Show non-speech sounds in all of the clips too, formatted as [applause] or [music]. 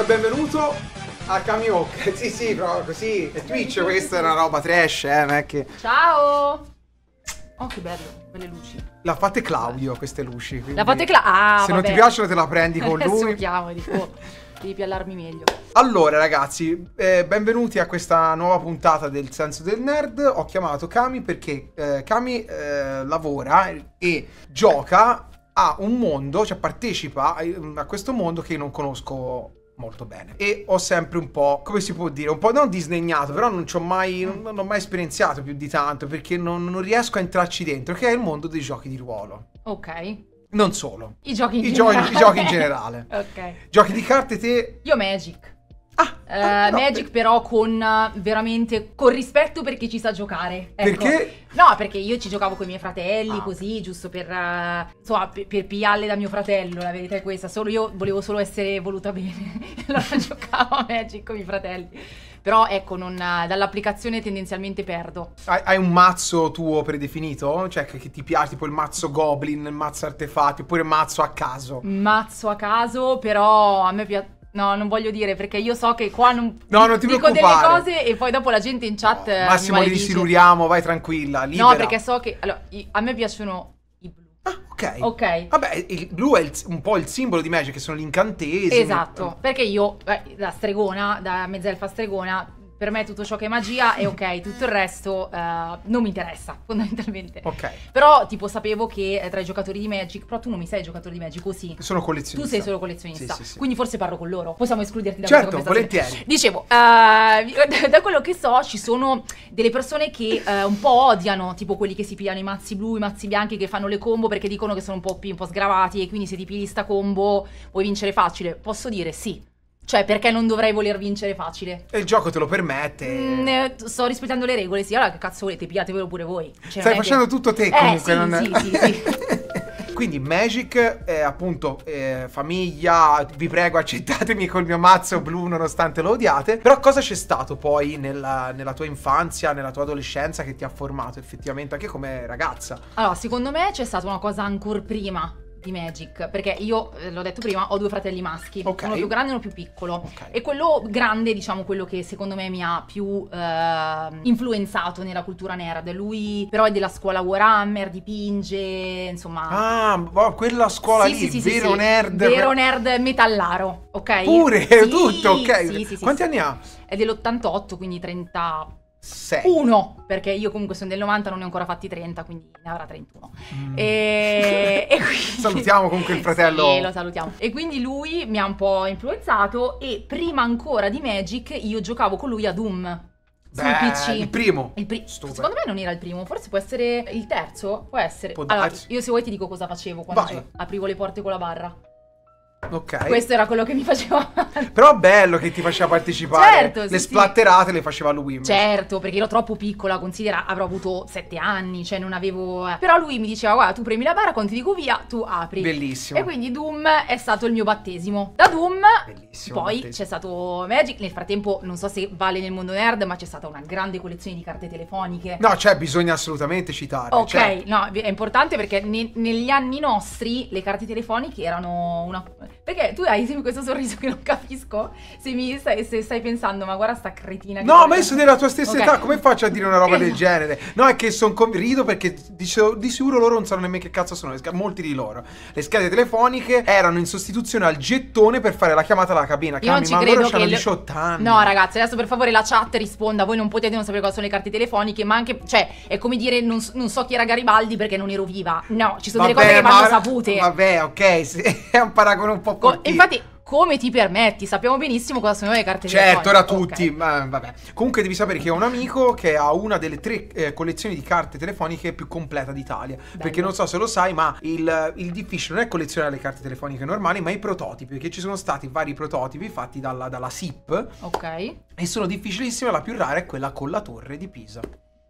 Ciao e benvenuto a Kamiok. [laughs] Sì, sì, proprio così. E Twitch questa è una roba trash, eh, ma è che... Ciao! Oh, che bello, quelle luci. La fate Claudio, queste luci. La fate Claudio. Ah, se vabbè. non ti piacciono te la prendi con [laughs] lui. Adesso chiamo, dico, devi allarmi meglio. Allora, ragazzi, eh, benvenuti a questa nuova puntata del Senso del Nerd. Ho chiamato Kami perché eh, Kami eh, lavora e gioca a un mondo, cioè partecipa a questo mondo che io non conosco molto bene. E ho sempre un po', come si può dire, un po' non disdegnato, però non ci ho mai, non, non ho mai esperienziato più di tanto perché non, non, riesco a entrarci dentro, che è il mondo dei giochi di ruolo. Ok. Non solo. I giochi in I generale. Giochi, I giochi in generale. [laughs] ok. Giochi di carte te... Io Magic. Ah, uh, eh, no, ah, Magic per... però con eh, veramente con rispetto perché ci sa giocare. Ecco. Perché? No, perché io ci giocavo con i miei fratelli, ah. così, giusto per, uh, insomma, per, per pigliarle da mio fratello, la verità è questa. Solo io volevo solo essere voluta bene, allora [laughs] giocavo a Magic con i fratelli. Però ecco, non, dall'applicazione tendenzialmente perdo. Hai, hai, un mazzo tuo predefinito? Cioè che, che, ti piace, tipo il mazzo goblin, il mazzo artefatti, oppure il mazzo a caso? Mazzo a caso, però a me piace No, non voglio dire perché io so che qua non, no, non ti dico preoccupare. delle cose e poi dopo la gente in chat. No, eh, Massimo, li siluriamo, vai tranquilla. Libera. No, perché so che. Allora, a me piacciono i blu. Ah, ok. Ok. Vabbè, il blu è il, un po' il simbolo di Magic, che sono gli incantesimi. Esatto, perché io, da stregona, da mezzelfa stregona, per me tutto ciò che è magia è ok, tutto il resto uh, non mi interessa [laughs] fondamentalmente. Ok. Però tipo sapevo che eh, tra i giocatori di Magic, però tu non mi sei giocatore di Magic, così. Sono collezionista. Tu sei solo collezionista, sì, sì, sì. quindi forse parlo con loro, possiamo escluderti da certo, questa volentieri. Dicevo, uh, [laughs] da quello che so ci sono delle persone che uh, un po' odiano, tipo quelli che si pigliano i mazzi blu, i mazzi bianchi, che fanno le combo perché dicono che sono un po' un po' sgravati e quindi se ti pigli sta combo puoi vincere facile. Posso dire sì, cioè, perché non dovrei voler vincere facile? E il gioco te lo permette. Mm, eh, sto rispettando le regole, sì. Allora, che cazzo volete? Pigliatevelo pure voi. Cioè, Stai facendo che... tutto te, eh, comunque. Eh, sì, non... sì, sì, sì. [laughs] Quindi Magic, eh, appunto, eh, famiglia, vi prego accettatemi col mio mazzo blu nonostante lo odiate. Però cosa c'è stato poi nella, nella, tua infanzia, nella tua adolescenza che ti ha formato effettivamente anche come ragazza? Allora, secondo me c'è stata una cosa ancora prima di Magic, perché io, eh, l'ho detto prima, ho due fratelli maschi, okay. uno più grande e uno più piccolo. Okay. E quello grande, diciamo, quello che secondo me mi ha più eh, influenzato nella cultura nerd. Lui però è della scuola Warhammer, dipinge, insomma... Ah, quella scuola sì, lì, sì, sì, vero nerd... Vero nerd metallaro, ok? Pure, tutto, ok? Quanti anni ha? È dell'88, quindi 30 6. Uno, perché io comunque sono del 90, non ne ho ancora fatti 30, quindi ne avrà 31. Mm. E... [laughs] e quindi... Salutiamo comunque il fratello. Sì, lo salutiamo. E quindi lui mi ha un po' influenzato e prima ancora di Magic io giocavo con lui a Doom. Beh, PC. il primo. Il pri- Secondo me non era il primo, forse può essere il terzo. Può essere. Può allora, io se vuoi ti dico cosa facevo quando Vai. aprivo le porte con la barra. Ok. Questo era quello che mi faceva. Però bello che ti faceva partecipare. Certo, sì, le splatterate le faceva lui. Certo, perché ero troppo piccola, considera, avrò avuto sette anni, cioè non avevo. Eh. Però lui mi diceva: guarda, tu premi la barra, quando ti dico via, tu apri. Bellissimo. E quindi Doom è stato il mio battesimo. Da Doom. Bellissimo. Poi c'è stato Magic. Nel frattempo, non so se vale nel mondo nerd, ma c'è stata una grande collezione di carte telefoniche. No, cioè, bisogna assolutamente citare. Ok, certo. no, è importante perché ne negli anni nostri le carte telefoniche erano una life. Perché tu hai sempre questo sorriso che non capisco se, mi stai, se stai pensando, ma guarda sta cretina. No, ma io sono della tua stessa okay. età, come faccio a dire una roba del [laughs] genere? No, è che sono com- rido perché di, di, sicuro loro non sanno nemmeno che cazzo sono, le molti di loro. Le schede telefoniche erano in sostituzione al gettone per fare la chiamata alla cabina. Io Cambi, non ci ma loro hanno le... 18 anni. No, ragazzi, adesso per favore la chat risponda, voi non potete non sapere cosa sono le carte telefoniche, ma anche, cioè, è come dire non, non so chi era Garibaldi perché non ero viva. No, ci sono vabbè, delle cose che vanno ma... sapute. Vabbè, ok, sì, [laughs] è un paragone un po' Co- infatti, come ti permetti? Sappiamo benissimo cosa sono le carte certo, telefoniche. Certo, ora tutti, okay. ma vabbè. Comunque devi sapere che ho un amico che ha una delle tre eh, collezioni di carte telefoniche più completa d'Italia. perché non so se lo sai, ma il, il, difficile non è collezionare le carte telefoniche normali, ma i prototipi. Perché ci sono stati vari prototipi fatti dalla, dalla SIP. Ok. E sono difficilissime, la più rara è quella con la torre di Pisa.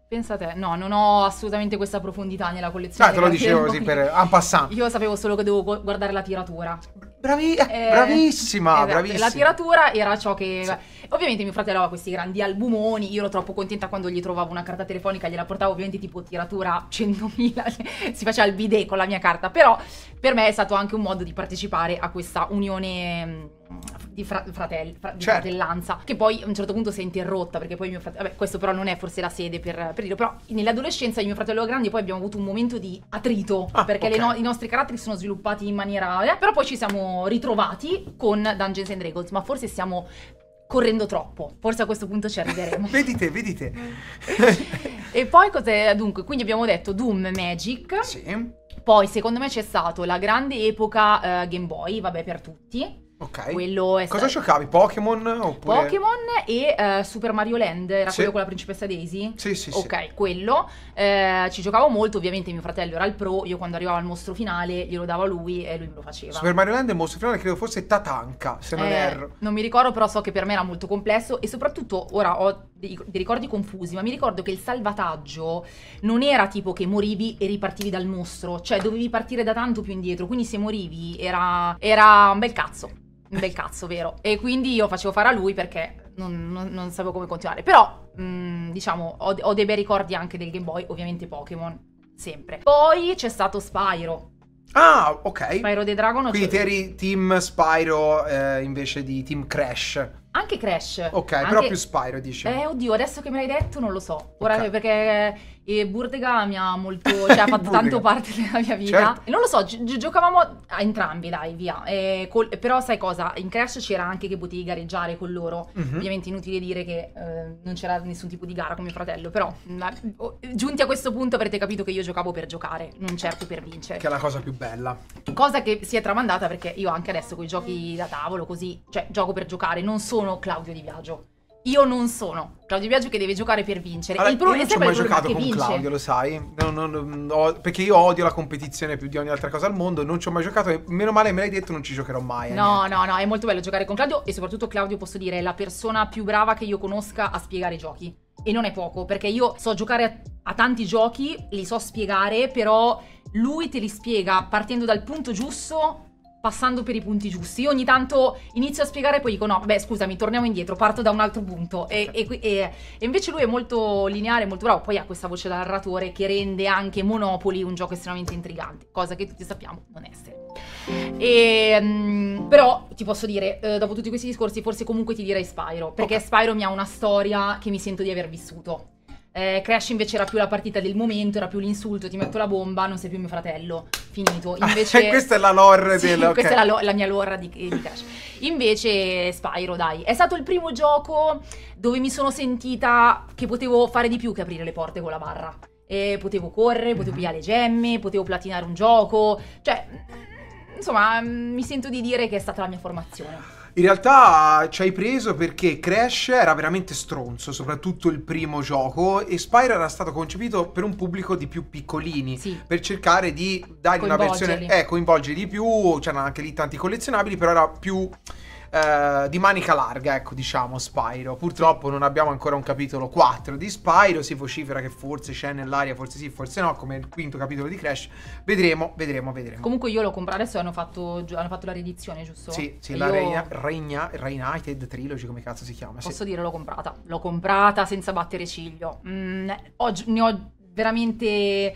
Pensa a te, no, non ho assolutamente questa profondità nella collezione. Ah, te lo dicevo così per un passant. Io sapevo solo che dovevo guardare la tiratura. Bravi, eh, eh bravissima, eh, bravissima. La tiratura era ciò che... Sì. Ovviamente mio fratello aveva questi grandi albumoni, io ero troppo contenta quando gli trovavo una carta telefonica, gliela portavo ovviamente tipo tiratura 100.000, [laughs] si faceva il bidet con la mia carta, però per me è stato anche un modo di partecipare a questa unione di, fra- fratel- fra- di certo. fratellanza, che poi a un certo punto si è interrotta perché poi mio fratello, vabbè questo però non è forse la sede per, per dirlo, però nell'adolescenza io e mio fratello grande poi abbiamo avuto un momento di attrito ah, perché okay. no- i nostri caratteri sono sviluppati in maniera, eh, però poi ci siamo ritrovati con Dungeons and Dragons, ma forse siamo correndo troppo. Forse a questo punto ci arriveremo. [laughs] vedite, vedite. [laughs] e poi cos'è? Dunque, quindi abbiamo detto Doom Magic. Sì. Poi secondo me c'è stato la grande epoca uh, Game Boy, vabbè per tutti. Ok. Quello è Cosa stato... giocavi? Pokémon? Oppure... Pokémon e uh, Super Mario Land, era sì. quello con la principessa Daisy? Sì, sì, sì. Ok, quello. Uh, ci giocavo molto, ovviamente mio fratello era il pro, io quando arrivavo al mostro finale glielo davo a lui e lui me lo faceva. Super Mario Land e il mostro finale credo fosse Tatanka, se non eh, erro. Non mi ricordo, però so che per me era molto complesso e soprattutto ora ho dei, dei ricordi confusi, ma mi ricordo che il salvataggio non era tipo che morivi e ripartivi dal mostro, cioè dovevi partire da tanto più indietro, quindi se morivi era, era un bel cazzo un bel cazzo, vero? E quindi io facevo fare a lui perché non, non, non sapevo come continuare. Però, mh, diciamo, ho, ho, dei bei ricordi anche del Game Boy, ovviamente Pokémon, sempre. Poi c'è stato Spyro. Ah, ok. Spyro the Dragon. Quindi te eri team Spyro eh, invece di team Crash. Anche Crash. Ok, anche... però più Spyro, dici. Eh, oddio, adesso che me l'hai detto non lo so. Ora okay. perché e Burdega mi ha molto, [laughs] cioè ha fatto tanto parte della mia vita. Certo. Non lo so, gi- giocavamo a entrambi, dai, via. E col- però sai cosa, in Crash c'era anche che potevi gareggiare con loro. Mm-hmm. Ovviamente inutile dire che eh, non c'era nessun tipo di gara con mio fratello, però la- mm, oh, giunti a questo punto avrete capito che io giocavo per giocare, non certo per vincere. Che è la cosa più bella. Cosa che si è tramandata perché io anche adesso con i giochi da tavolo, così, cioè gioco per giocare, non sono Claudio Di Viaggio io non sono Claudio Biagio che deve giocare per vincere. Allora, il problema pro- io non ho mai giocato con vince. Claudio, lo sai. No, no, no, perché io odio la competizione più di ogni altra cosa al mondo. Non ci ho mai giocato. E meno male me l'hai detto, non ci giocherò mai. Eh, no, no, no, è molto bello giocare con Claudio. E soprattutto Claudio, posso dire, è la persona più brava che io conosca a spiegare i giochi. E non è poco, perché io so giocare a, a tanti giochi, li so spiegare, però lui te li spiega partendo dal punto giusto passando per i punti giusti. Io ogni tanto inizio a spiegare e poi dico no, beh scusami, torniamo indietro, parto da un altro punto. E, e, e, e invece lui è molto lineare, molto bravo, poi ha questa voce da narratore che rende anche Monopoli un gioco estremamente intrigante, cosa che tutti sappiamo non essere. E, ehm, però ti posso dire, eh, dopo tutti questi discorsi, forse comunque ti direi Spyro, perché okay. Spyro mi ha una storia che mi sento di aver vissuto eh, Crash invece era più la partita del momento, era più l'insulto, ti metto la bomba, non sei più mio fratello, finito. Ah, invece... [laughs] questa è la lore sì, della... questa okay. è la, la, mia lore di, di Crash. Invece Spyro, dai, è stato il primo gioco dove mi sono sentita che potevo fare di più che aprire le porte con la barra. E potevo correre, potevo mhm. pigliare le gemme, potevo platinare un gioco, cioè... Insomma, mi sento di dire che è stata la mia formazione. In realtà ci hai preso perché Crash era veramente stronzo, soprattutto il primo gioco, e Spyro era stato concepito per un pubblico di più piccolini, sì. per cercare di dargli una versione... Eh, coinvolgere di più, c'erano anche lì tanti collezionabili, però era più eh, di manica larga, ecco, diciamo, Spyro. Purtroppo non abbiamo ancora un capitolo 4 di Spyro, si vocifera che forse c'è nell'aria, forse sì, forse no, come il quinto capitolo di Crash. Vedremo, vedremo, vedremo. Comunque io l'ho compro adesso, hanno fatto, hanno fatto la riedizione, giusto? Sì, sì, e la io... Reina, Reina, Trilogy, come cazzo si chiama? Posso sì. dire, l'ho comprata. L'ho comprata senza battere ciglio. Mm, ho, ne ho veramente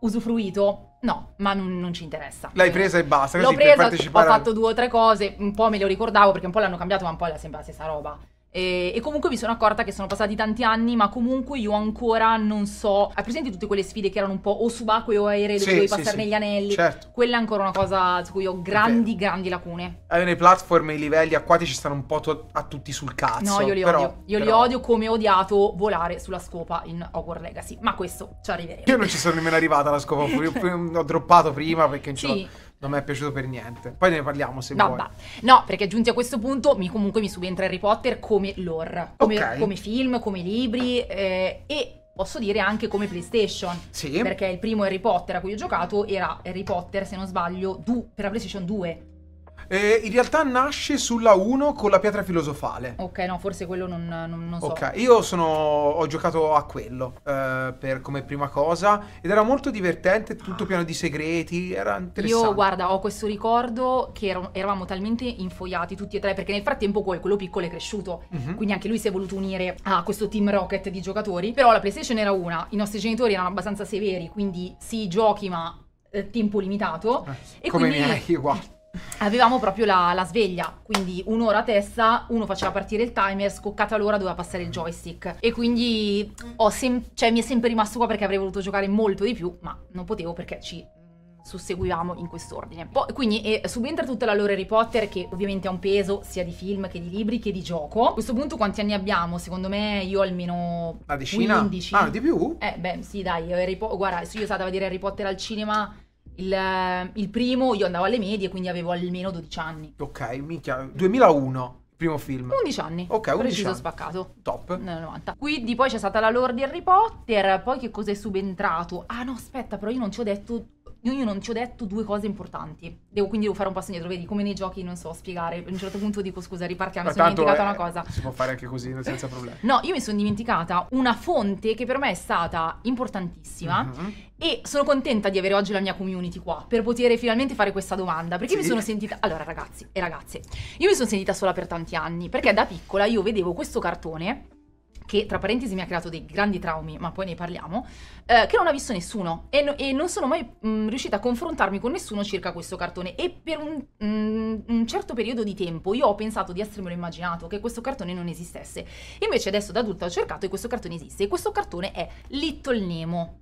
usufruito No, ma non, non, ci interessa. L'hai presa e basta. Così L'ho presa, ho fatto due o tre cose, un po' me lo ricordavo perché un po' l'hanno cambiato, ma un po' è sempre la stessa roba. E, e, comunque mi sono accorta che sono passati tanti anni, ma comunque io ancora non so. Hai presente tutte quelle sfide che erano un po' o subacquee o aeree, dove sì, dovevi sì, passare sì. negli anelli? Certo. Quella è ancora una cosa su cui ho grandi, grandi lacune. Eh, nei platform e i livelli acquatici stanno un po' to- a tutti sul cazzo. No, io li però, odio. Io però... li odio come ho odiato volare sulla scopa in Hogwarts Legacy. Ma questo ci arriveremo. Io non ci sono nemmeno arrivata alla scopa, ho [laughs] droppato prima perché non sì. ce non mi è piaciuto per niente. Poi ne parliamo se no, vuoi. Bah. No, perché giunti a questo punto mi, comunque mi subentra Harry Potter come lore, come, okay. come film, come libri eh, e posso dire anche come PlayStation. Sì. Perché il primo Harry Potter a cui ho giocato era Harry Potter, se non sbaglio, per la PlayStation 2 eh, in realtà nasce sulla 1 con la pietra filosofale. Ok, no, forse quello non, non, non so. Ok, io sono, ho giocato a quello eh, per, come prima cosa ed era molto divertente, tutto pieno di segreti, era interessante. Io, guarda, ho questo ricordo che ero, eravamo talmente infoiati tutti e tre perché nel frattempo quello piccolo è cresciuto, mm -hmm. quindi anche lui si è voluto unire a questo team Rocket di giocatori, però la PlayStation era una, i nostri genitori erano abbastanza severi, quindi sì, giochi ma eh, tempo limitato. Eh, e come quindi... miei, guarda avevamo proprio la, la sveglia, quindi un'ora a testa, uno faceva partire il timer, scoccata l'ora doveva passare il joystick. E quindi cioè, mi è sempre rimasto qua perché avrei voluto giocare molto di più, ma non potevo perché ci susseguivamo in quest'ordine. Poi, quindi eh, subentra tutta la loro Harry Potter che ovviamente ha un peso sia di film che di libri che di gioco. A questo punto quanti anni abbiamo? Secondo me io almeno una decina. 15. Ah, di più? Eh beh, sì, dai, Harry Potter, guarda, io sono stavo a vedere Harry Potter al cinema il, eh, il primo io andavo alle medie, quindi avevo almeno 12 anni. Ok, minchia, 2001. Primo film. 11 anni. Ok, 11 Preciso anni. spaccato. Top. Nel 90. Quindi poi c'è stata la lore di Harry Potter, poi che cos'è subentrato? Ah no, aspetta, però io non ci ho detto io, non ci ho detto due cose importanti. Devo, quindi devo fare un passo indietro. Vedi, come nei giochi, non so spiegare. A un certo punto dico scusa, ripartiamo. Mi sono dimenticata eh, una cosa. Si può fare anche così, senza problemi. No, io mi sono dimenticata una fonte che per me è stata importantissima. Uh-huh. E sono contenta di avere oggi la mia community qua per poter finalmente fare questa domanda. Perché sì. mi sono sentita. Allora, ragazzi e ragazze, io mi sono sentita sola per tanti anni. Perché da piccola io vedevo questo cartone che tra parentesi mi ha creato dei grandi traumi, ma poi ne parliamo, eh, che non ha visto nessuno e, no, e non sono mai mh, mm, riuscita a confrontarmi con nessuno circa questo cartone e per un, mh, mm, un, certo periodo di tempo io ho pensato di essermelo immaginato che questo cartone non esistesse, invece adesso da adulta ho cercato e questo cartone esiste e questo cartone è Little Nemo.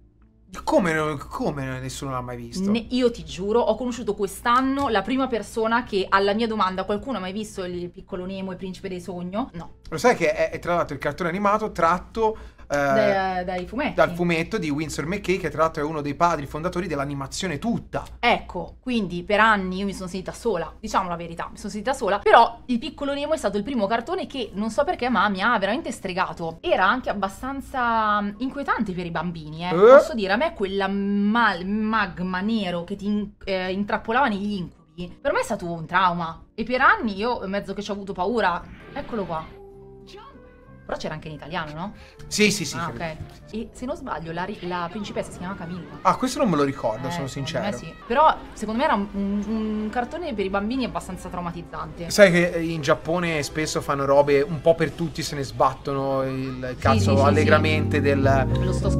Come, come, nessuno l'ha mai visto? Ne, io ti giuro, ho conosciuto quest'anno la prima persona che alla mia domanda qualcuno ha mai visto il piccolo Nemo e Principe dei Sogno? No. Lo sai che è, è tra l'altro il cartone animato tratto eh, dai fumetti. Dal fumetto di Winsor McKay, che tra l'altro è uno dei padri fondatori dell'animazione tutta. Ecco, quindi per anni io mi sono sentita sola, diciamo la verità, mi sono sentita sola, però il piccolo Nemo è stato il primo cartone che non so perché ma mi ha veramente stregato. Era anche abbastanza mm, inquietante per i bambini, eh. Eh? Posso dire, a me quel mal- magma nero che ti in- eh, intrappolava negli incubi, per me è stato un trauma. E per anni io, mezzo che ci ho avuto paura, eccolo qua. Però c'era anche in italiano, no? Sì, sì, sì. Ah, ok. E se non sbaglio, la, la principessa si chiamava Camilla. Ah, questo non me lo ricordo, eh, sono sincero. Me sì. Però secondo me era un, un, cartone per i bambini abbastanza traumatizzante. Sai che eh, in Giappone spesso fanno robe un po' per tutti, se ne sbattono il cazzo sì, sì, allegramente del,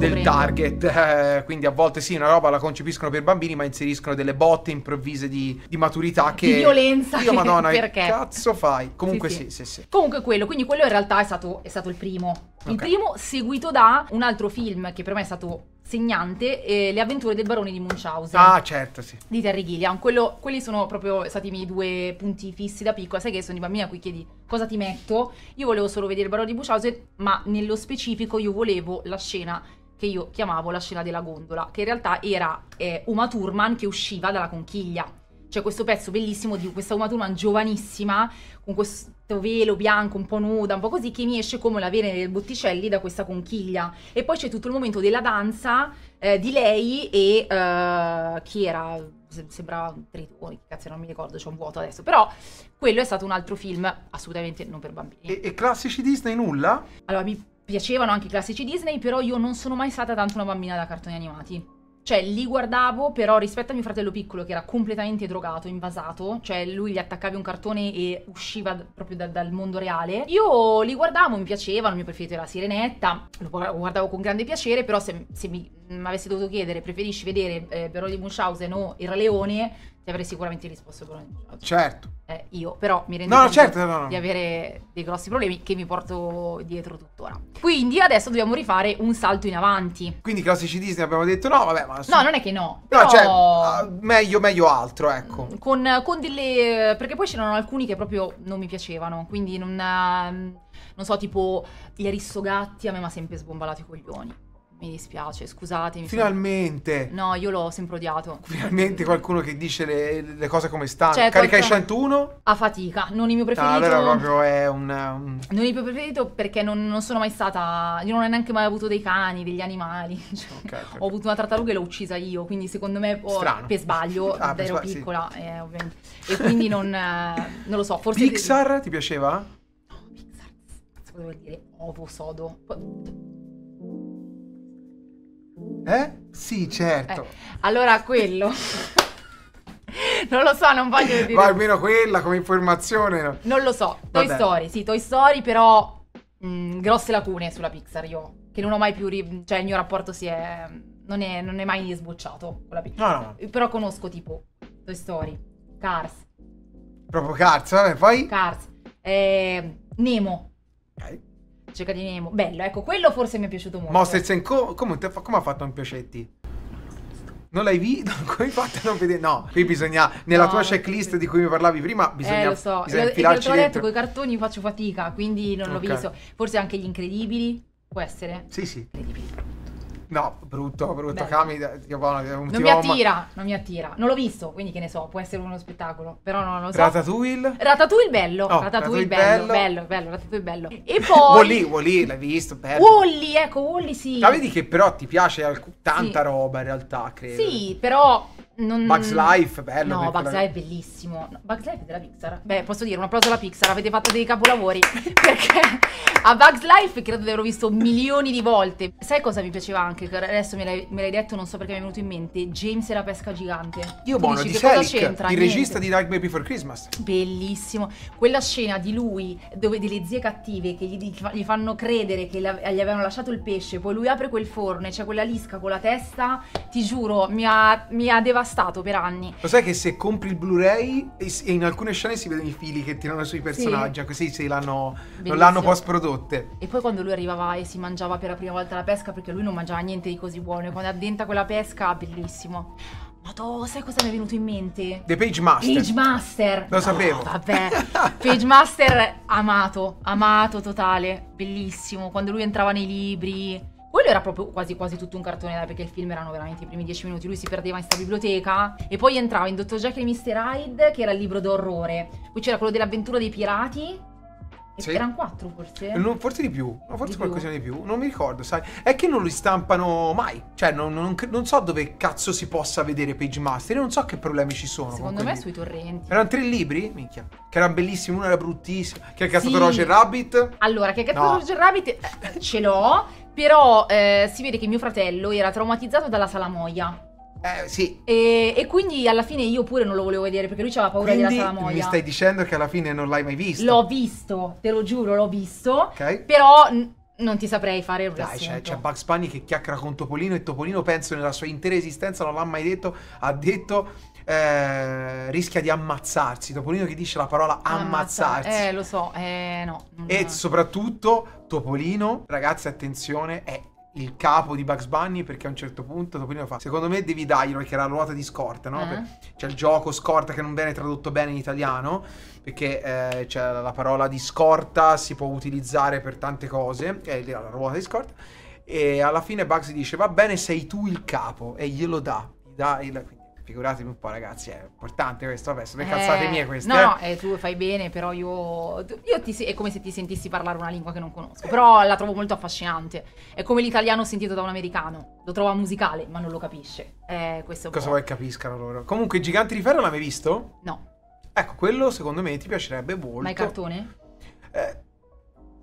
del, target. [laughs] Eh, quindi a volte sì, una roba la concepiscono per bambini, ma inseriscono delle botte improvvise di, di maturità che... Di violenza. Io, [laughs] che... madonna, perché? cazzo fai? Comunque sì sì. sì, sì, Comunque quello, quindi quello in realtà è stato stato il primo. Okay. Il primo seguito da un altro film che per me è stato segnante, eh, Le avventure del barone di Munchausen. Ah, certo, sì. Di Terry Gilliam. Quello, quelli sono proprio stati i miei due punti fissi da piccola. Sai che sono di bambina qui chiedi cosa ti metto. Io volevo solo vedere il barone di Munchausen, ma nello specifico io volevo la scena che io chiamavo la scena della gondola, che in realtà era eh, Uma Thurman che usciva dalla conchiglia c'è cioè, questo pezzo bellissimo di questa umatuna giovanissima con questo velo bianco un po' nuda, un po' così, che mi esce come la vene del Botticelli da questa conchiglia. E poi c'è tutto il momento della danza eh, di lei e eh, chi era? Se, sembrava Tritoni, cazzo non mi ricordo, c'è un vuoto adesso, però quello è stato un altro film assolutamente non per bambini. E, e classici Disney nulla? Allora, mi piacevano anche i classici Disney, però io non sono mai stata tanto una bambina da cartoni animati. Cioè, li guardavo, però rispetto a mio fratello piccolo, che era completamente drogato, invasato, cioè lui gli attaccavi un cartone e usciva proprio da, dal mondo reale, io li guardavo, mi piacevano, il mio preferito era la Sirenetta, lo guardavo con grande piacere, però se, se mi, mi avessi dovuto chiedere, preferisci vedere eh, di Munchausen o Il Leone, ti avrei sicuramente risposto di Munchausen. Certo eh, io, però mi rendo no, conto certo, no, no. di avere dei grossi problemi che mi porto dietro tuttora. Quindi adesso dobbiamo rifare un salto in avanti. Quindi classici Disney abbiamo detto no, vabbè, ma... Su... No, non è che no. Però... No, cioè, uh, meglio, meglio altro, ecco. Mm, con, con delle... perché poi c'erano alcuni che proprio non mi piacevano, quindi non... Ehm, non so, tipo gli arissogatti a me mi ha sempre sbombalato i coglioni. Mi dispiace, scusatemi. Finalmente! No, io l'ho sempre odiato. Finalmente qualcuno che dice le, le cose come stanno. Cioè, Carica qualcuno... 101? A fatica, non il mio ah, preferito. No, allora proprio è un... un... Non il mio preferito perché non, non, sono mai stata... Io non ho neanche mai avuto dei cani, degli animali. [laughs] Cioè, okay, okay. Ho avuto una tartaruga e l'ho uccisa io, quindi secondo me... Oh, Strano. Per sbaglio, [laughs] ah, ero sbag- piccola, sì. eh, ovviamente. E quindi non... eh, non lo so, forse... Pixar ti piaceva? No, Pixar, cosa vuol dire? Ovo sodo eh? Sì, certo. Eh, allora quello. [laughs] non lo so, non voglio dire. Ma almeno quella come informazione. Non lo so. Vabbè. Toy Story, sì, Toy Story, però mh, mm, grosse lacune sulla Pixar io, che non ho mai più ri- cioè il mio rapporto si è non è, non è mai sbocciato con la Pixar. No, no. Però conosco tipo Toy Story, Cars. Proprio Cars, vabbè, poi Cars. Eh, Nemo. Ok. Cerca di Nemo. Bello, ecco, quello forse mi è piaciuto molto. Ma se come, te, come ha fatto a un piacetti? Non l'hai visto? [laughs] Come hai fatto a non vedere? No, qui bisogna. Nella no, tua checklist di cui mi parlavi prima, bisogna. Eh, lo so. Bisogna e, e l'ho detto, con i cartoni faccio fatica, quindi non okay. l'ho visto. Forse anche gli incredibili. Può essere? Sì, sì. Incredibili. No, brutto, brutto. Beh. Kami, Dio eh, buono, non mi attira, non mi attira. Non l'ho visto, quindi che ne so, può essere uno spettacolo. Però non lo so. Ratatouille? Ratatouille bello. Oh, Ratatouille, Ratatouille bello, bello, bello, bello, Ratatouille bello. E poi... Wally, Wally, l'hai visto? Bello. Wally, ecco, Wally sì. Ma ah, vedi che però ti piace tanta sì. roba in realtà, credo. Sì, però non... Bugs Life, bello. No, Bugs Life è bellissimo. No, Bugs Life è della Pixar. Beh, posso dire, un applauso alla Pixar, avete fatto dei capolavori. [laughs] perché a Bugs Life credo di averlo visto milioni di volte. Sai cosa mi piaceva anche? Adesso me l'hai, detto, non so perché mi è venuto in mente. James e la pesca gigante. Io buono, dici, di che Selick, c'entra? Il regista di Baby for Christmas. Bellissimo. Quella scena di lui, dove delle zie cattive che gli, gli fanno credere che la, gli avevano lasciato il pesce, poi lui apre quel forno e c'è quella lisca con la testa, ti giuro, mi ha, mi ha devastato devastato per anni. Lo sai che se compri il Blu-ray e in alcune scene si vedono i fili che tirano sui personaggi, sì. così se l'hanno, non l'hanno post prodotte. E poi quando lui arrivava e si mangiava per la prima volta la pesca, perché lui non mangiava niente di così buono, e quando addenta quella pesca, bellissimo. Madonna, sai cosa mi è venuto in mente? The Page Master. Page Master. Lo oh, sapevo. Vabbè. Page Master amato, amato totale, bellissimo. Quando lui entrava nei libri, quello era proprio quasi quasi tutto un cartone, perché il film erano veramente i primi dieci minuti. Lui si perdeva in sta biblioteca e poi entrava in Dottor Jack e Mr. Hyde, che era il libro d'orrore. Poi c'era quello dell'avventura dei pirati, sì. Erano quattro forse? No, forse di più, no, forse di qualcosa più. di più, non mi ricordo, sai. È che non li stampano mai, cioè non, non, non so dove cazzo si possa vedere Page Master, non so che problemi ci sono. Secondo me sui torrenti. Erano tre libri, minchia, che erano bellissimi, uno era bruttissimo, che ha cazzato sì. Roger Rabbit. Allora, che ha cazzato no. Roger Rabbit eh, ce l'ho, però eh, si vede che mio fratello era traumatizzato dalla salamoia. Eh, sì. E, e, quindi alla fine io pure non lo volevo vedere perché lui aveva paura quindi della salamoia. Mi stai dicendo che alla fine non l'hai mai visto? L'ho visto, te lo giuro, l'ho visto. Ok. Però non ti saprei fare il Dai, c'è, c'è Bugs Bunny che chiacchiera con Topolino e Topolino penso nella sua intera esistenza non l'ha mai detto, ha detto eh, rischia di ammazzarsi. Topolino che dice la parola ammazzarsi. Eh, lo so, eh, no. E soprattutto Topolino, ragazzi, attenzione, è il capo di Bugs Bunny perché a un certo punto Topolino fa secondo me devi darglielo perché era la ruota di scorta no? Eh. c'è il gioco scorta che non viene tradotto bene in italiano perché eh, c'è la parola di scorta si può utilizzare per tante cose è la ruota di scorta e alla fine Bugs dice va bene sei tu il capo e glielo dà, dà figuratevi un po', ragazzi, è importante questo. Vabbè, sono le eh, cazzate mie queste. No, no, eh, eh tu fai bene, però io. io ti, è come se ti sentissi parlare una lingua che non conosco. Però la trovo molto affascinante. È come l'italiano sentito da un americano. Lo trova musicale, ma non lo capisce. Eh, questo Cosa vuoi capiscano loro? Comunque, i Giganti di Ferro l'hai mai visto? No. Ecco, quello secondo me ti piacerebbe molto. Ma è cartone? Eh.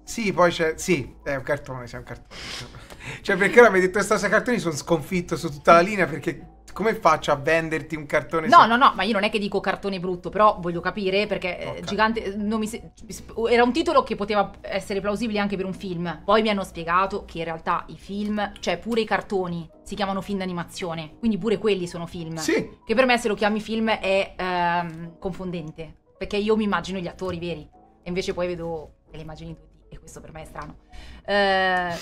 Sì, poi c'è. Sì, è un cartone, c'è un cartone. [laughs] cioè, perché ora mi hai detto questa cosa cartoni sono sconfitto su tutta la linea perché come faccio a venderti un cartone? No, se... no, no, ma io non è che dico cartone brutto, però voglio capire perché eh, okay. Gigante se... era un titolo che poteva essere plausibile anche per un film. Poi mi hanno spiegato che in realtà i film, cioè pure i cartoni si chiamano film d'animazione, quindi pure quelli sono film. Sì. Che per me se lo chiami film è ehm, confondente, perché io mi immagino gli attori veri e invece poi vedo le immagini tutte e questo per me è strano. Eh...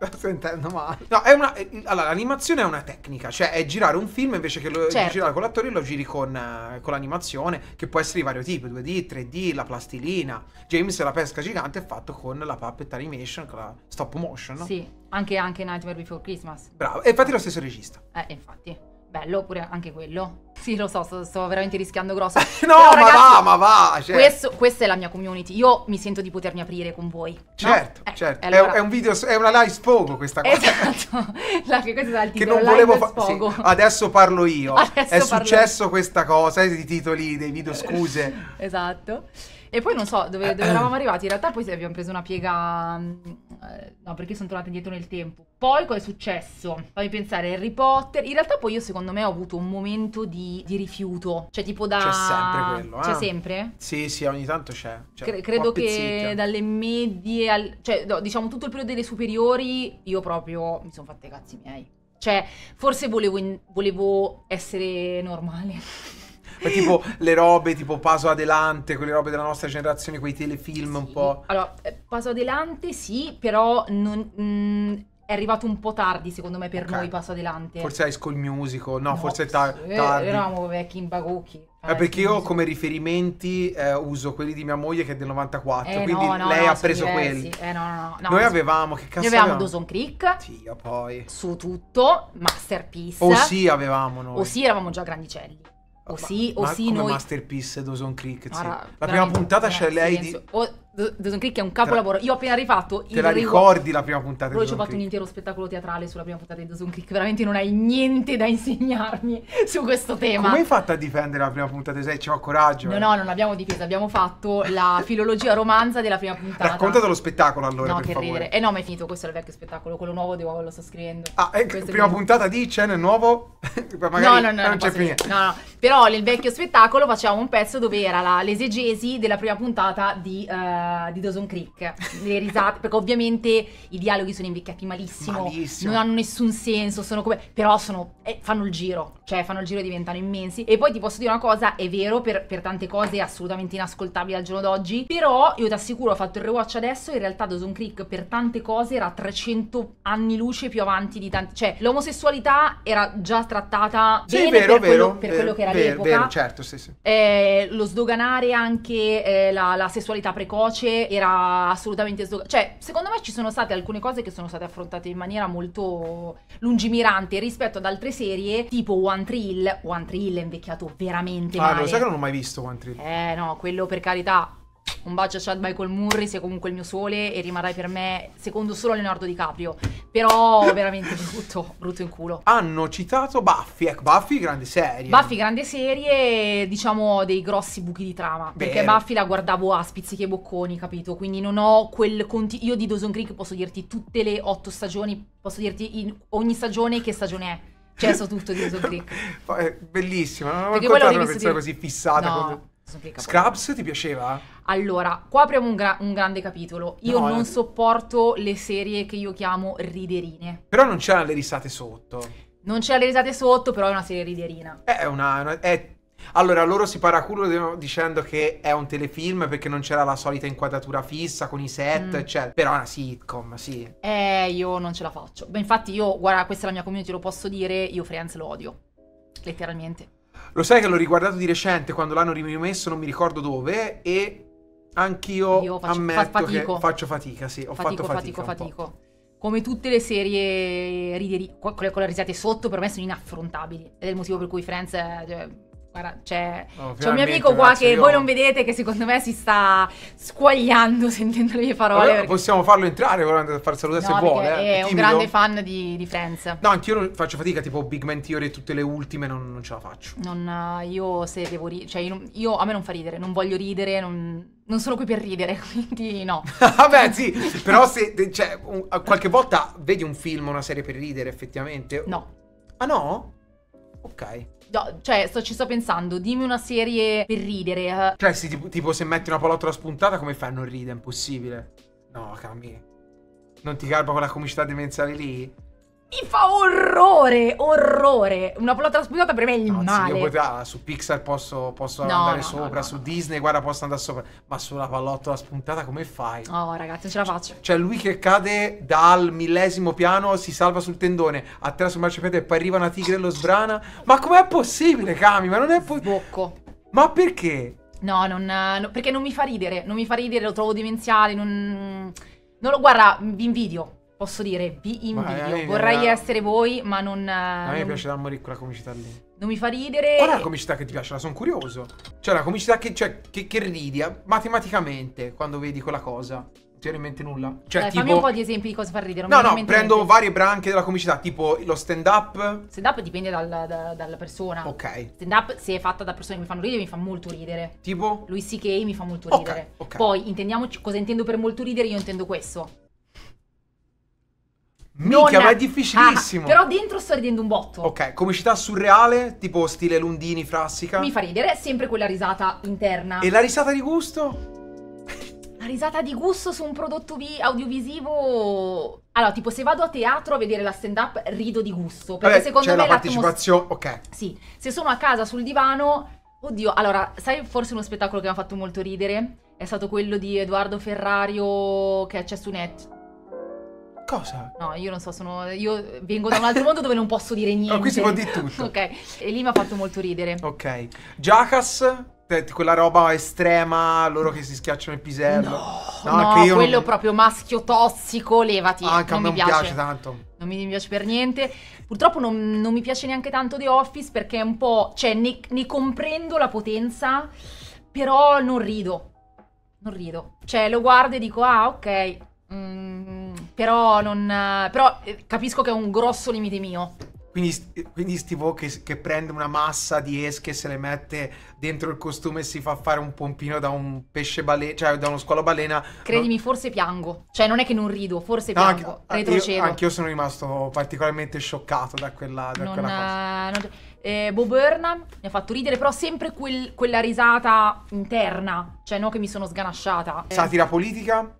[laughs] Sto sentendo male. No, è una, è, eh, allora, l'animazione è una tecnica, cioè è girare un film invece che lo certo. girare con l'attore lo giri con, eh, con, l'animazione, che può essere di vario tipo, 2D, 3D, la plastilina. James e la pesca gigante è fatto con la puppet animation, con la stop motion, no? Sì, anche, anche Nightmare Before Christmas. Bravo, e infatti è lo stesso regista. Eh, infatti. Bello pure anche quello. Sì, lo so, sto, sto veramente rischiando grosso. [laughs] no, Però, ma ragazzi, va, ma va. Cioè. Questo, questa è la mia community. Io mi sento di potermi aprire con voi. Certo, no? eh, certo. Allora... È, un video, è una live sfogo questa cosa. Esatto. [laughs] La, che questo è il titolo, che non volevo fare. Sì, adesso parlo io. Adesso è parlo successo questa cosa, i titoli dei video scuse. [laughs] esatto. E poi non so dove, dove eh, eh. eravamo arrivati, in realtà poi abbiamo preso una piega... Mm, eh, no, perché sono tornata indietro nel tempo. Poi cosa è successo? Fammi pensare, Harry Potter... In realtà poi io secondo me ho avuto un momento di, di rifiuto. Cioè tipo da... C'è sempre quello, eh? C'è sempre? Sì, sì, ogni tanto c'è. c'è Cre- credo che dalle medie al... Cioè, no, diciamo tutto il periodo delle superiori io proprio mi sono fatta i cazzi miei. Cioè, forse volevo, in- volevo essere normale. [laughs] Ma tipo le robe tipo Paso Adelante, quelle robe della nostra generazione, quei telefilm sì. un po'. Allora, eh, Paso Adelante sì, però non, mh, mm, è arrivato un po' tardi secondo me per okay. noi Paso Adelante. Forse High School Musical, no, no forse è ta- sì, tardi. Eravamo vecchi in bagocchi. Eh, eh, perché io come riferimenti eh, uso quelli di mia moglie che è del 94, eh, quindi no, no, lei no, ha preso diversi. quelli. Eh, no, no, Noi avevamo, che cazzo Noi avevamo, avevamo? Dawson Creek. Tia, poi. Su tutto, Masterpiece. O oh, sì avevamo noi. O oh, sì eravamo già grandicelli o ma, sì, o ma sì, come noi... Masterpiece e Dawson Creek, sì. Guarda, la prima puntata c'è lei di... O Dawson Creek è un capolavoro. Io ho appena rifatto. Te la ricordi la prima puntata Però di Dawson Poi ci ho fatto un intero spettacolo teatrale sulla prima puntata di Dawson Creek. Veramente non hai niente da insegnarmi [laughs] su questo tema. Come hai fatto a difendere la prima puntata? Sei, c'ho coraggio. No, eh. no, non abbiamo difeso. Abbiamo fatto la [laughs] filologia romanza della prima puntata. Raccontate lo spettacolo allora. No, che favore. ridere. Eh no, ma è finito. Questo è il vecchio spettacolo. Quello nuovo di nuovo lo sto scrivendo. Ah, ecco. Eh, prima puntata di c'è nel nuovo. [laughs] Magari no, no, no. Non, c'è più niente. No, no. Però nel vecchio spettacolo facevamo un pezzo dove era la, l'esegesi della prima puntata di. Uh, di Dawson Creek, le risate, perché ovviamente i dialoghi sono invecchiati malissimo, malissimo, non hanno nessun senso, sono come, però sono, eh, fanno il giro, cioè fanno il giro e diventano immensi. E poi ti posso dire una cosa, è vero per, per tante cose è assolutamente inascoltabile al giorno d'oggi, però io ti assicuro ho fatto il rewatch adesso, in realtà Dawson Creek per tante cose era 300 anni luce più avanti di tanti, cioè l'omosessualità era già trattata sì, bene vero, per, vero, quello, per vero, quello che era vero, l'epoca. Vero, certo, sì, sì. Eh, lo sdoganare anche eh, la, la sessualità precoce veloce, era assolutamente sdoga- Cioè, secondo me ci sono state alcune cose che sono state affrontate in maniera molto lungimirante rispetto ad altre serie, tipo One Trill. One Trill è invecchiato veramente ah, male. Ah, lo sai che non ho mai visto One Trill. Eh no, quello per carità, un bacio a Chad Michael Murray, sei comunque il mio sole e rimarrai per me secondo solo Leonardo DiCaprio. Però veramente brutto, brutto in culo. Hanno citato Buffy, ecco, Buffy grande serie. Buffy grande serie, diciamo dei grossi buchi di trama, Vero. perché Buffy la guardavo a spizzichi e bocconi, capito? Quindi non ho quel conti io di Dawson Creek posso dirti tutte le otto stagioni, posso dirti in ogni stagione che stagione è. Cioè so tutto di Dawson Creek. [laughs] Bellissima, non avevo ancora una persona così fissata no. con Scraps ti piaceva? Allora, qua apriamo un, gra un grande capitolo. Io no, non la... Eh. sopporto le serie che io chiamo riderine. Però non c'erano le risate sotto. Non c'erano le risate sotto, però è una serie riderina. Eh, è una... una è... Allora, loro si paraculano dicendo che è un telefilm perché non c'era la solita inquadratura fissa con i set, mm. eccetera. Però è una sitcom, sì. Eh, io non ce la faccio. Beh, infatti io, guarda, questa è la mia community, lo posso dire, io Friends lo odio. Letteralmente. Lo sai che l'ho riguardato di recente quando l'hanno rimesso, non mi ricordo dove, e anch'io Io faccio, ammetto fa che faccio fatica, sì, ho fatico, fatto fatica. Fatico, fatico. Come tutte le serie rideri, con le risate sotto, per me sono inaffrontabili. Ed è il motivo per cui Friends è, eh, cioè, Guarda, c'è, c'è un mio amico qua che io... voi non vedete che secondo me si sta squagliando [laughs] sentendo le mie parole. perché... Possiamo farlo entrare, vorrei far salutare no, se vuole. Eh. È, è un grande fan di, di Friends. No, anch'io faccio fatica, tipo Big Man Theory e tutte le ultime non, non ce la faccio. Non, eh, io se devo ridere, cioè io, io, a me non fa ridere, non voglio ridere, non... Non sono qui per ridere, [laughs] quindi no. [laughs] Vabbè, sì, però se cioè, un, qualche volta vedi un film, una serie per ridere, effettivamente. No. Ah no? Ok. No, cioè, sto, ci sto pensando, dimmi una serie per ridere. Cioè, sì, tipo, tipo, se metti una palottola spuntata, come fai a non ridere? È impossibile. No, cambi. Non ti garba quella comicità demenziale lì? Mi fa orrore, orrore. Una palla trasputata per me è il no, male. Zio, poi, ah, su Pixar posso, posso no, andare no, sopra, su Disney, guarda, posso andare sopra. Ma sulla pallottola spuntata come fai? No, oh, ragazzi, ce la faccio. Cioè, lui che cade dal millesimo piano, si salva sul tendone, atterra sul marciapiede e poi arriva una tigre e lo sbrana. Ma com'è possibile, Kami? Ma non è possibile. Bocco. Ma perché? No, non, no, perché non mi fa ridere, non mi fa ridere, lo trovo demenziale, non... Non lo, guarda, vi invidio, posso dire, vi invidio. Vorrei era... essere voi, ma non. A me non... piace da morire quella comicità lì. Non mi fa ridere. Qual è la comicità che ti piace? La sono curioso. Cioè, la comicità che, cioè, che, che ridi matematicamente quando vedi quella cosa. Non ti viene in mente nulla? Cioè, Dai, tipo... fammi un po' di esempi di cosa fa ridere. No, no, prendo niente. varie branche della comicità, tipo lo stand-up. Stand-up dipende dal, da, dalla persona. Ok. Stand-up, se è fatta da persone che mi fanno ridere, mi fa molto ridere. Tipo? Lui sì che mi fa molto ridere. Okay, okay. Poi, intendiamoci cosa intendo per molto ridere, io intendo questo Mica, non... ma è difficilissimo. Ah, però dentro sto ridendo un botto. Ok, comicità surreale, tipo stile Lundini, frassica. Mi fa ridere, sempre quella risata interna. E la risata di gusto? La risata di gusto su un prodotto audiovisivo. Allora, tipo, se vado a teatro a vedere la stand up, rido di gusto. Perché Vabbè, secondo me. la partecipazione. Ok. Sì, se sono a casa sul divano. Oddio, allora, sai forse uno spettacolo che mi ha fatto molto ridere? È stato quello di Edoardo Ferrario che c'è su Net Cosa? No, io non so, sono, io vengo da un altro mondo dove non posso dire niente. No, qui si può dire tutto. [laughs] ok, e lì mi ha fatto molto ridere. Ok. Jacas. quella roba estrema, loro che si schiacciano il pisello. No, no, no quello non... proprio maschio tossico, levati. Ah, anche non a me mi piace. piace tanto. Non mi, mi piace per niente. Purtroppo non, non, mi piace neanche tanto The Office perché è un po'... Cioè, ne, ne comprendo la potenza, però non rido. Non rido. Cioè, lo guardo e dico, ah, ok... Mm, però non. Però eh, capisco che è un grosso limite mio. Quindi, eh, quindi Stivo che, che, prende una massa di esche, se le mette dentro il costume e si fa fare un pompino da un pesce balena, cioè da uno squalo balena. Credimi, no... forse piango. Cioè, non è che non rido, forse no, piango. Anche, ah, retrocedo. Anche io sono rimasto particolarmente scioccato da quella, da non, quella cosa. Eh, non... Eh, Bob Burnham mi ha fatto ridere, però sempre quel, quella risata interna, cioè no che mi sono sganasciata. Satira politica?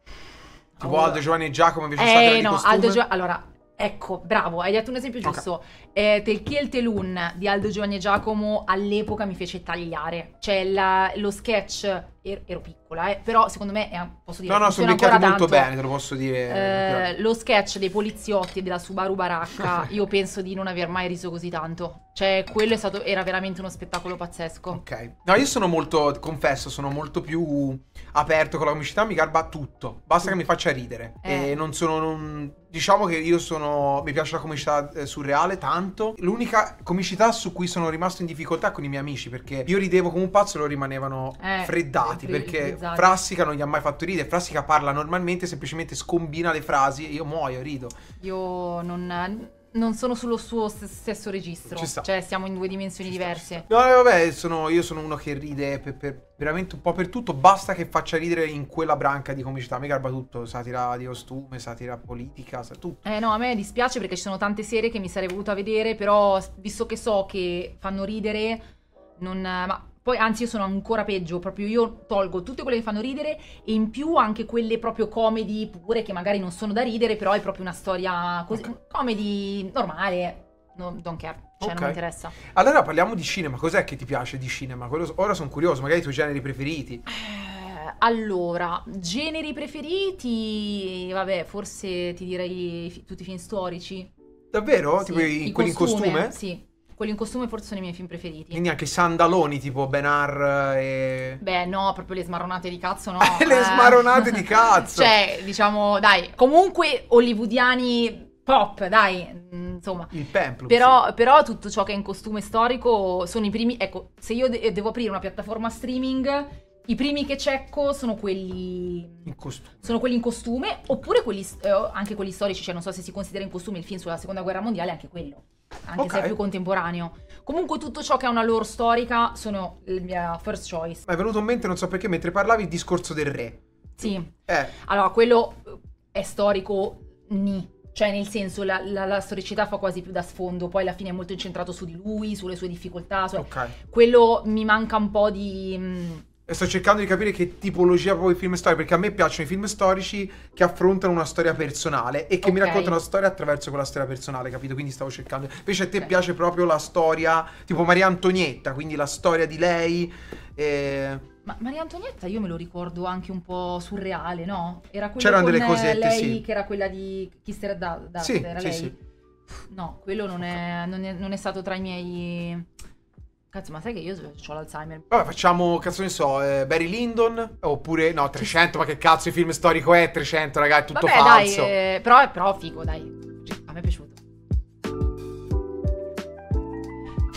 Tipo oh. Aldo Giovanni e Giacomo invece eh, sono di no, Aldo Giovanni... Allora, Ecco, bravo, hai detto un esempio giusto. Okay. Eh, Telchiel Telun di Aldo Giovanni e Giacomo all'epoca mi fece tagliare. Cioè la, lo sketch Er-, ero piccola, eh, però secondo me è, un posso dire, No, no, sono beccato molto tanto. bene, te lo posso dire. Eh, lo sketch dei poliziotti della Subaru Baracca, [laughs] io penso di non aver mai riso così tanto. Cioè, quello stato, era veramente uno spettacolo pazzesco. Ok. No, io sono molto, confesso, sono molto più aperto con la comicità, mi garba tutto. Basta che mi faccia ridere. Eh. E non sono... Non, diciamo che io sono... mi piace la comicità eh, surreale tanto. L'unica comicità su cui sono rimasto in difficoltà con i miei amici, perché io ridevo come un pazzo e loro rimanevano eh. freddati sfigati esatto, perché esatto. Frassica non gli ha mai fatto ridere. Frassica parla normalmente, semplicemente scombina le frasi e io muoio, rido. Io non non sono sullo suo stesso registro. Cioè, siamo in due dimensioni diverse. No, vabbè, sono, io sono uno che ride per, per, veramente un po' per tutto. Basta che faccia ridere in quella branca di comicità. Mi garba tutto. Satira di costume, satira politica, sa, tutto. Eh no, a me dispiace perché ci sono tante serie che mi sarei voluta vedere. Però, visto che so che fanno ridere, non. Ma poi, anzi, io sono ancora peggio, proprio io tolgo tutte quelle che fanno ridere e in più anche quelle proprio comedy pure che magari non sono da ridere, però è proprio una storia così, okay. comedy normale, no, don't care. Cioè, okay. non mi interessa. Allora parliamo di cinema. Cos'è che ti piace di cinema? Quello, ora sono curioso, magari i tuoi generi preferiti. Eh, allora, generi preferiti, vabbè, forse ti direi tutti i film storici. Davvero? Sì. tipo i, I quelli costume, in costume? Sì quelli in costume forse sono i miei film preferiti. Quindi anche i sandaloni tipo Benar eh, e... Beh no, proprio le smaronate di cazzo no. [laughs] le eh. smarronate di cazzo! [laughs] cioè, diciamo, dai, comunque hollywoodiani pop, dai, mm, insomma. Il Pemplum. Però, sì. però, tutto ciò che è in costume storico sono i primi, ecco, se io de- eh, devo aprire una piattaforma streaming... I primi che cecco sono quelli in costume, sono quelli in costume oppure quelli, eh, anche quelli storici, cioè non so se si considera in costume il film sulla seconda guerra mondiale, anche quello anche okay. se è più contemporaneo. Comunque tutto ciò che ha una lore storica sono la mia first choice. Ma è venuto in mente, non so perché, mentre parlavi il discorso del re. Sì. Eh. Allora, quello è storico ni. Cioè, nel senso, la, la, la, storicità fa quasi più da sfondo, poi alla fine è molto incentrato su di lui, sulle sue difficoltà. Su... Okay. Quello mi manca un po' di... Mh, mm, e sto cercando di capire che tipologia proprio di film storici, perché a me piacciono i film storici che affrontano una storia personale e che okay. mi raccontano la storia attraverso quella storia personale, capito? Quindi stavo cercando. Invece a te okay. piace proprio la storia, tipo Maria Antonietta, quindi la storia di lei. Eh... Ma Maria Antonietta io me lo ricordo anche un po' surreale, no? Era quella C'erano delle cosette, lei sì. che era quella di Kister Dad, sì, era sì, lei. Sì. No, quello non, okay. è, non, è, non è stato tra i miei Cazzo, ma sai che io ho l'Alzheimer? Vabbè, facciamo, cazzo ne so, eh, Barry Lyndon, oppure, no, 300, ma che cazzo di film storico è 300, raga, è tutto Vabbè, falso. Dai, eh, però, però figo, dai. Cioè, a me è piaciuto.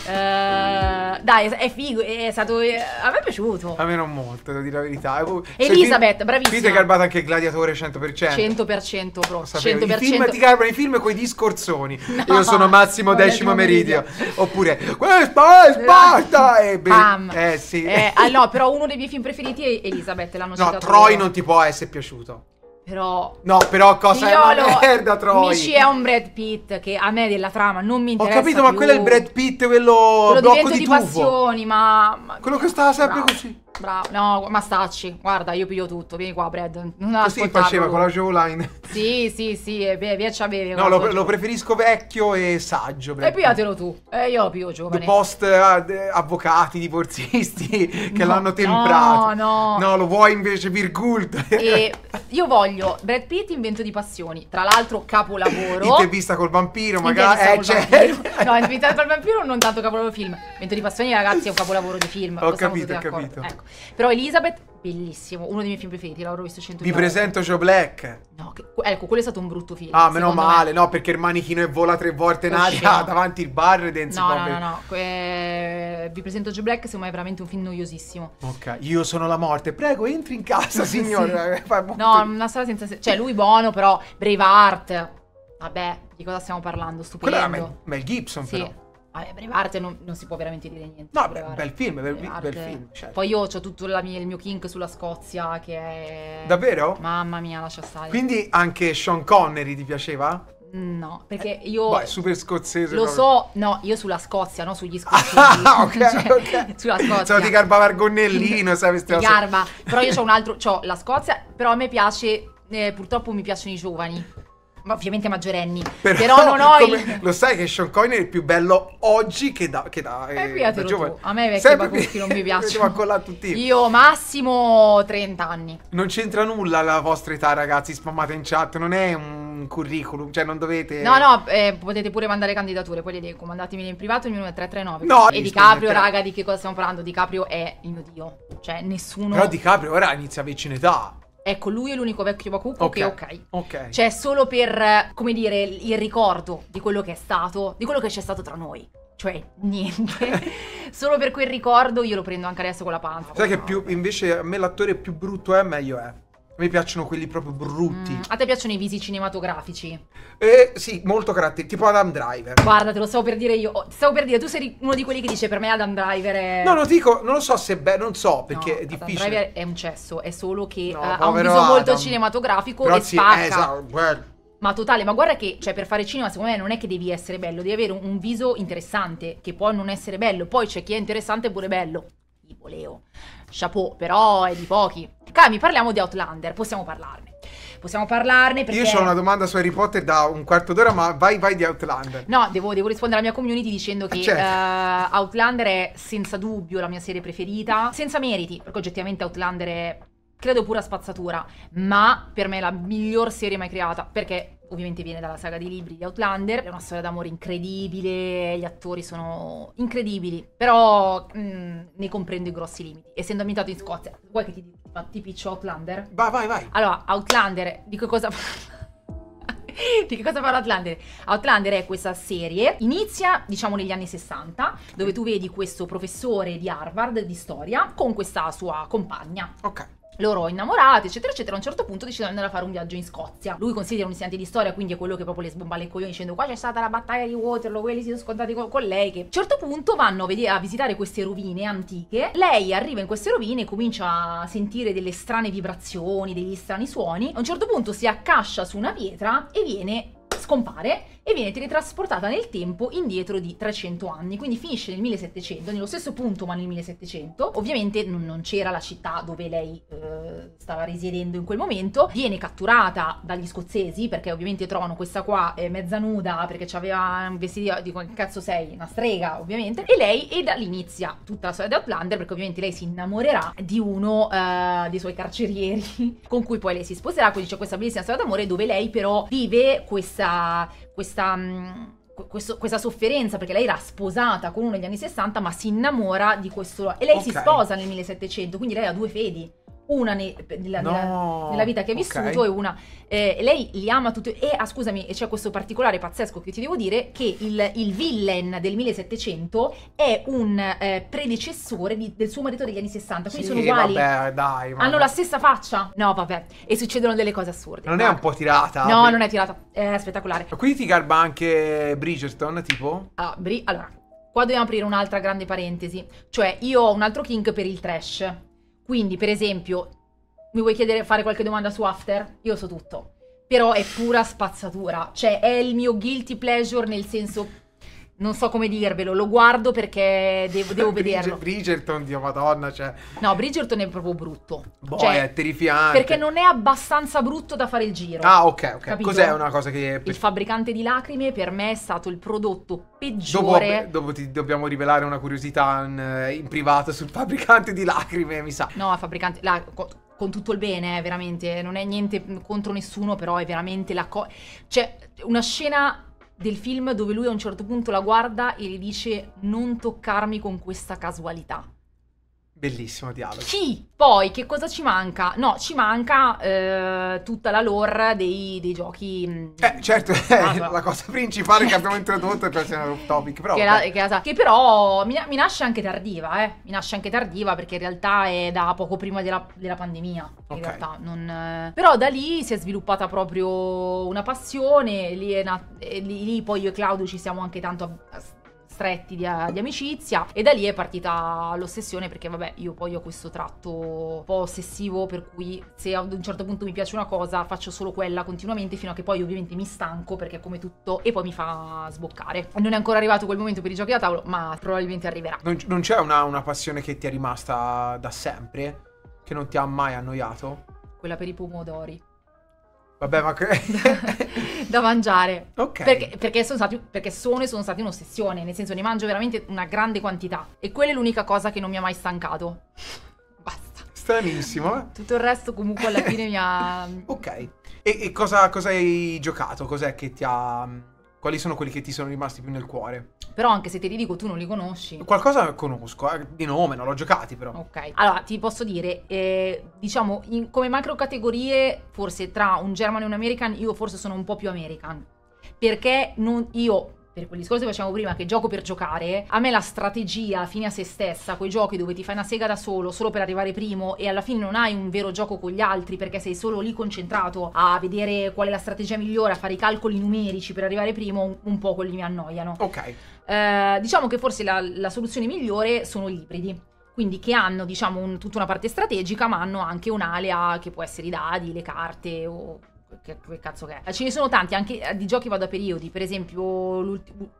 Uh, dai, è figo, è stato. Eh, a me è piaciuto. A me non molto, devo dire la verità. Eh, Elisabeth, film, bravissima. Peter Garbata anche Gladiatore 100%. 100% pro. 100%. I film ti garbano i film con i discorsoni. [laughs] No, Io sono Massimo Decimo Meridio. Oppure, questa è Sparta! E be- Bam. Eh sì. Eh, ah, no, però uno dei miei film preferiti è Elisabeth, l'hanno no, citato. No, Troy non ti può essere piaciuto. Però... No, però cosa Pigliolo, è una merda, Troy? Mici è un Brad Pitt che a me della trama non mi interessa Ho capito, più. ma quello è il Brad Pitt, quello, quello blocco di, di tufo. passioni, ma... ma... Quello che stava sempre no. così. Bravo, no, ma guarda, io piglio tutto, vieni qua, Brad. Non Così faceva con la showline. Sì, sì, sì, e via, No, lo, lo, preferisco vecchio e saggio. Brad. E pigliatelo tu, e io lo piglio giovane. post ah, avvocati, divorzisti [laughs] che no, l'hanno temprato. No, no. No, lo vuoi invece Virgult. E io voglio Brad Pitt invento di passioni, tra l'altro capolavoro. Intervista col vampiro, magari. Eh, col cioè... vampiro. No, [laughs] intervista col vampiro non tanto capolavoro film. Invento di passioni, ragazzi, è un capolavoro di film. Ho Possiamo capito, ho capito. Ecco. Però Elizabeth, bellissimo, uno dei miei film preferiti, l'avrò visto 100 Vi presento Joe Black. No, che, ecco, quello è stato un brutto film. Ah, meno male, me. no, perché il manichino e vola tre volte in aria [laughs] davanti il bar e Dance No, no, no, no, eh, vi presento Joe Black, secondo me è veramente un film noiosissimo. Ok, io sono la morte, prego entri in casa [laughs] signore. sì. Eh, no, una storia senza... Se- cioè lui buono però, Braveheart, vabbè, di cosa stiamo parlando, stupendo. Quello era Mel, Mel Gibson sì. però. Vabbè, Brevarte non, non si può veramente dire niente. No, beh, bel film, bel, bel film. Certo. Poi io ho tutto mia, il mio kink sulla Scozia che è... Davvero? Mamma mia, lascia stare. Quindi anche Sean Connery ti piaceva? No, perché io... Beh, super scozzese. Lo proprio. so, no, io sulla Scozia, no sugli [laughs] scozzesi. Ah, ok, [laughs] cioè, ok. Sulla Scozia. Sono di Garba Argonnellino, [laughs] sai queste cose. Garba. Però io ho un altro... Ho la Scozia, però a me piace... Eh, purtroppo mi piacciono i giovani ma ovviamente maggiorenni. Però, però non ho il... Lo sai che Sean Coin è il più bello oggi che da, che da, eh, eh, da giovane. Tu. A me vecchi bacucchi non mi [laughs] piacciono. Io massimo 30 anni. Non c'entra nulla la vostra età ragazzi, spammate in chat, non è un curriculum, cioè non dovete... No, no, eh, potete pure mandare candidature, poi le dico, mandatemi in privato, ognuno è 339. No, e DiCaprio, raga, di che cosa stiamo parlando? DiCaprio è il mio dio, cioè nessuno... Però DiCaprio ora inizia a vicino età. Ecco, lui è l'unico vecchio Bakugo okay. che è ok. Ok. Cioè, solo per, come dire, il ricordo di quello che è stato, di quello che c'è stato tra noi. Cioè, niente. [laughs] solo per quel ricordo io lo prendo anche adesso con la panza. Sai che no. più, invece a me l'attore più brutto è, meglio è. A me piacciono quelli proprio brutti. Mm, a te piacciono i visi cinematografici? Eh, sì, molto caratteristici, tipo Adam Driver. Guarda, te lo stavo per dire io. Oh, stavo per dire, tu sei uno di quelli che dice per me Adam Driver è... No, lo dico, non lo so se beh, non so, perché no, è difficile. Adam Driver è un cesso, è solo che no, uh, ha un viso Adam. molto cinematografico Però e sì, spacca. Eh, esatto, well. Ma totale, ma guarda che, cioè, per fare cinema, secondo me non è che devi essere bello, devi avere un, un viso interessante, che può non essere bello. Poi c'è chi è interessante e pure bello. Tipo Leo. Chapeau, però è di pochi. Cami, parliamo di Outlander, possiamo parlarne possiamo parlarne perché... Io ho una domanda su Harry Potter da un quarto d'ora, ma vai, vai di Outlander. No, devo, devo rispondere alla mia community dicendo che ah, certo. uh, Outlander è senza dubbio la mia serie preferita, senza meriti, perché oggettivamente Outlander è credo pura spazzatura, ma per me è la miglior serie mai creata, perché ovviamente viene dalla saga di libri di Outlander, è una storia d'amore incredibile, gli attori sono incredibili, però mh, ne comprendo i grossi limiti. Essendo ambientato in Scozia, vuoi che ti, ti piccio Outlander? Vai, vai, vai. Allora, Outlander, di che cosa... [laughs] di che cosa parla Outlander? Outlander è questa serie, inizia diciamo negli anni 60, dove tu vedi questo professore di Harvard di storia con questa sua compagna. Ok loro innamorati, eccetera, eccetera, a un certo punto decidono di andare a fare un viaggio in Scozia. Lui considera un insegnante di storia, quindi è quello che proprio le sbomba le coglioni dicendo qua c'è stata la battaglia di Waterloo, quelli si sono scontati con, con, lei che... A un certo punto vanno a, visitare queste rovine antiche, lei arriva in queste rovine e comincia a sentire delle strane vibrazioni, degli strani suoni, a un certo punto si accascia su una pietra e viene... scompare e viene teletrasportata nel tempo indietro di 300 anni, quindi finisce nel 1700, nello stesso punto ma nel 1700, ovviamente non, non c'era la città dove lei eh, stava risiedendo in quel momento, viene catturata dagli scozzesi perché ovviamente trovano questa qua eh, mezza nuda perché aveva un vestito, dico che cazzo sei, una strega ovviamente, e lei è da lì inizia tutta la storia di Outlander perché ovviamente lei si innamorerà di uno eh, dei suoi carcerieri [laughs] con cui poi lei si sposerà, quindi c'è questa bellissima storia d'amore dove lei però vive questa questa, mm, questo, questa sofferenza perché lei era sposata con uno negli anni 60 ma si innamora di questo e lei okay. si sposa nel 1700 quindi lei ha due fedi una ne- nella, no, nella, nella, vita che ha vissuto okay. e una... Eh, lei li ama tutti... E ah, scusami, c'è questo particolare pazzesco che ti devo dire, che il, il villain del 1700 è un eh, predecessore di, del suo marito degli anni 60, quindi sì, sono uguali. Vabbè, dai, vabbè. Hanno la stessa faccia. No, vabbè. E succedono delle cose assurde. Non guarda. è un po' tirata? No, non è tirata. È spettacolare. Quindi ti garba anche Bridgerton, tipo? Ah, Bri... Allora, qua dobbiamo aprire un'altra grande parentesi. Cioè, io ho un altro kink per il trash. Quindi, per esempio, mi vuoi chiedere, fare qualche domanda su After? Io so tutto. Però è pura spazzatura. Cioè, è il mio guilty pleasure nel senso non so come dirvelo, lo guardo perché devo, devo [laughs] vederlo. Bridgerton, Dio Madonna, cioè... No, Bridgerton è proprio brutto. Boh, cioè, è terrificante. Perché non è abbastanza brutto da fare il giro. Ah, ok, ok. Capito? Cos'è una cosa che... Il fabbricante di lacrime per me è stato il prodotto peggiore... Dopo, dopo ti dobbiamo rivelare una curiosità in, mm, in, privato sul fabbricante di lacrime, mi sa. No, fabbricante... La, con tutto il bene, eh, veramente, non è niente contro nessuno, però è veramente la cosa... Cioè, una scena del film dove lui a un certo punto la guarda e le dice non toccarmi con questa casualità. Bellissimo dialogo. Chi? Poi che cosa ci manca? No, ci manca eh, tutta la lore dei, dei giochi. Mm, eh, certo, [laughs] è ah, la cosa principale che abbiamo [laughs] introdotto è per essere un topic. Però, che, la, che, la, che, però mi, mi, nasce anche tardiva, eh. Mi nasce anche tardiva perché in realtà è da poco prima della, della pandemia. In okay. realtà, non, eh. però da lì si è sviluppata proprio una passione. Lì, è nat- eh, lì, lì poi io e Claudio ci siamo anche tanto. Abb- stretti di, di, amicizia e da lì è partita l'ossessione perché vabbè io poi ho questo tratto un po' ossessivo per cui se ad un certo punto mi piace una cosa faccio solo quella continuamente fino a che poi ovviamente mi stanco perché è come tutto e poi mi fa sboccare. Non è ancora arrivato quel momento per i giochi da tavolo ma probabilmente arriverà. Non, non c'è una, una passione che ti è rimasta da sempre? Che non ti ha mai annoiato? Quella per i pomodori. Vabbè, ma che... [laughs] da mangiare. Ok. Perché, perché, sono stati, perché sono e sono stati un'ossessione, nel senso ne mangio veramente una grande quantità. E quella è l'unica cosa che non mi ha mai stancato. Basta. Stranissimo. Eh? Tutto il resto comunque alla fine mi ha... [laughs] ok. E, e cosa, cosa hai giocato? Cos'è che ti ha quali sono quelli che ti sono rimasti più nel cuore? Però anche se te li dico tu non li conosci. Qualcosa conosco, eh, di nome, non l'ho giocati però. Ok, allora ti posso dire, eh, diciamo in, come macro categorie forse tra un German e un American io forse sono un po' più American. Perché non, io per quel discorso che facevamo prima, che gioco per giocare, a me la strategia fine a se stessa, quei giochi dove ti fai una sega da solo, solo per arrivare primo e alla fine non hai un vero gioco con gli altri perché sei solo lì concentrato a vedere qual è la strategia migliore, a fare i calcoli numerici per arrivare primo, un, po' quelli mi annoiano. Ok. Eh, diciamo che forse la, la soluzione migliore sono gli ibridi quindi che hanno diciamo un, tutta una parte strategica ma hanno anche un'alea che può essere i dadi, le carte o che, che cazzo che è? Ce ne sono tanti, anche eh, di giochi vado a periodi. Per esempio,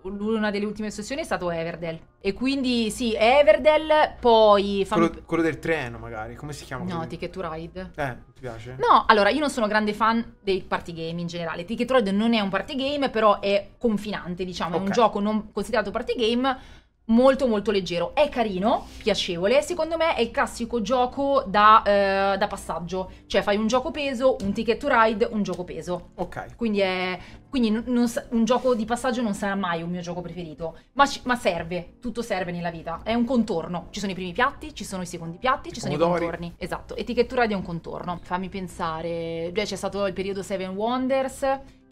una delle ultime sessioni è stato Everdell. E quindi, sì, Everdell, poi... Quello, quello, del treno, magari. Come si chiama? No, Ticket to Ride. Eh, ti piace? No, allora, io non sono grande fan dei party game in generale. Ticket to Ride non è un party game, però è confinante, diciamo. Okay. È un gioco non considerato party game molto molto leggero è carino piacevole secondo me è il classico gioco da, eh, da, passaggio cioè fai un gioco peso un ticket to ride un gioco peso ok quindi è quindi non, un gioco di passaggio non sarà mai un mio gioco preferito ma, ma, serve tutto serve nella vita è un contorno ci sono i primi piatti ci sono i secondi piatti ci Pomodori. sono i contorni esatto e ticket to ride è un contorno fammi pensare cioè c'è stato il periodo Seven Wonders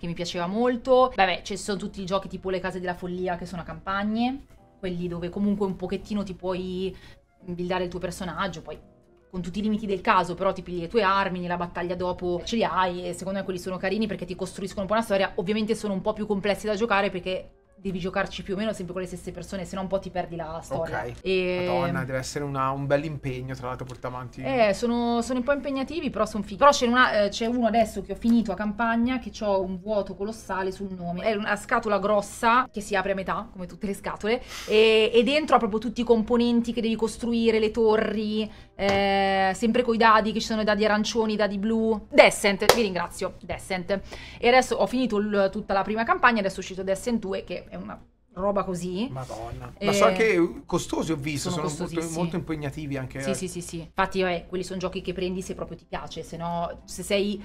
che mi piaceva molto. Vabbè, ci sono tutti i giochi tipo Le Case della Follia che sono a campagne quelli dove comunque un pochettino ti puoi buildare il tuo personaggio, poi con tutti i limiti del caso, però ti pigli le tue armi, nella battaglia dopo ce li hai e secondo me quelli sono carini perché ti costruiscono un po' una storia, ovviamente sono un po' più complessi da giocare perché devi giocarci più o meno sempre con le stesse persone, se no un po' ti perdi la storia. Ok. E... Madonna, deve essere una, un bel impegno, tra l'altro, portare avanti. Eh, sono, sono, un po' impegnativi, però sono fighi. Però c'è, una, eh, c'è, uno adesso che ho finito a campagna che ho un vuoto colossale sul nome. È una scatola grossa che si apre a metà, come tutte le scatole, e, e dentro ha proprio tutti i componenti che devi costruire, le torri, eh, sempre con i dadi, che ci sono i dadi arancioni, i dadi blu. Descent, vi ringrazio, Descent. E adesso ho finito l- tutta la prima campagna, adesso è uscito Descent 2 che è una roba così. Madonna. E... Eh, Ma sono anche costosi, ho visto, sono, sono molto, molto, impegnativi anche. Sì, eh. sì, sì, sì. Infatti, vabbè, quelli sono giochi che prendi se proprio ti piace, se no, se sei...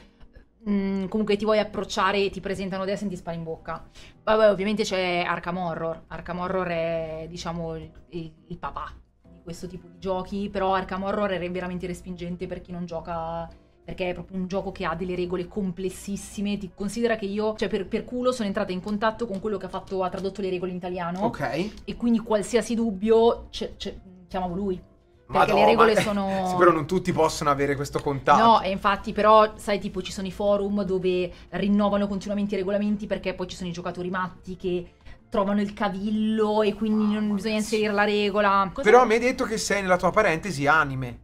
Mm, comunque ti vuoi approcciare e ti presentano adesso e ti spari in bocca. Vabbè, ovviamente c'è Arkham Horror. Arkham Horror è, diciamo, il, il papà di questo tipo di giochi, però Arkham Horror è veramente respingente per chi non gioca perché è proprio un gioco che ha delle regole complessissime. Ti considera che io, cioè per, per culo, sono entrata in contatto con quello che ha, fatto, ha tradotto le regole in italiano. Ok. E quindi qualsiasi dubbio, c- c- chiamavo lui. Perché Madonna, le regole ma... [laughs] sono. Sì, però non tutti possono avere questo contatto. No, e infatti, però, sai, tipo, ci sono i forum dove rinnovano continuamente i regolamenti perché poi ci sono i giocatori matti che trovano il cavillo e quindi oh, non bisogna inserire la regola. Cosa però mi hai detto che sei nella tua parentesi anime.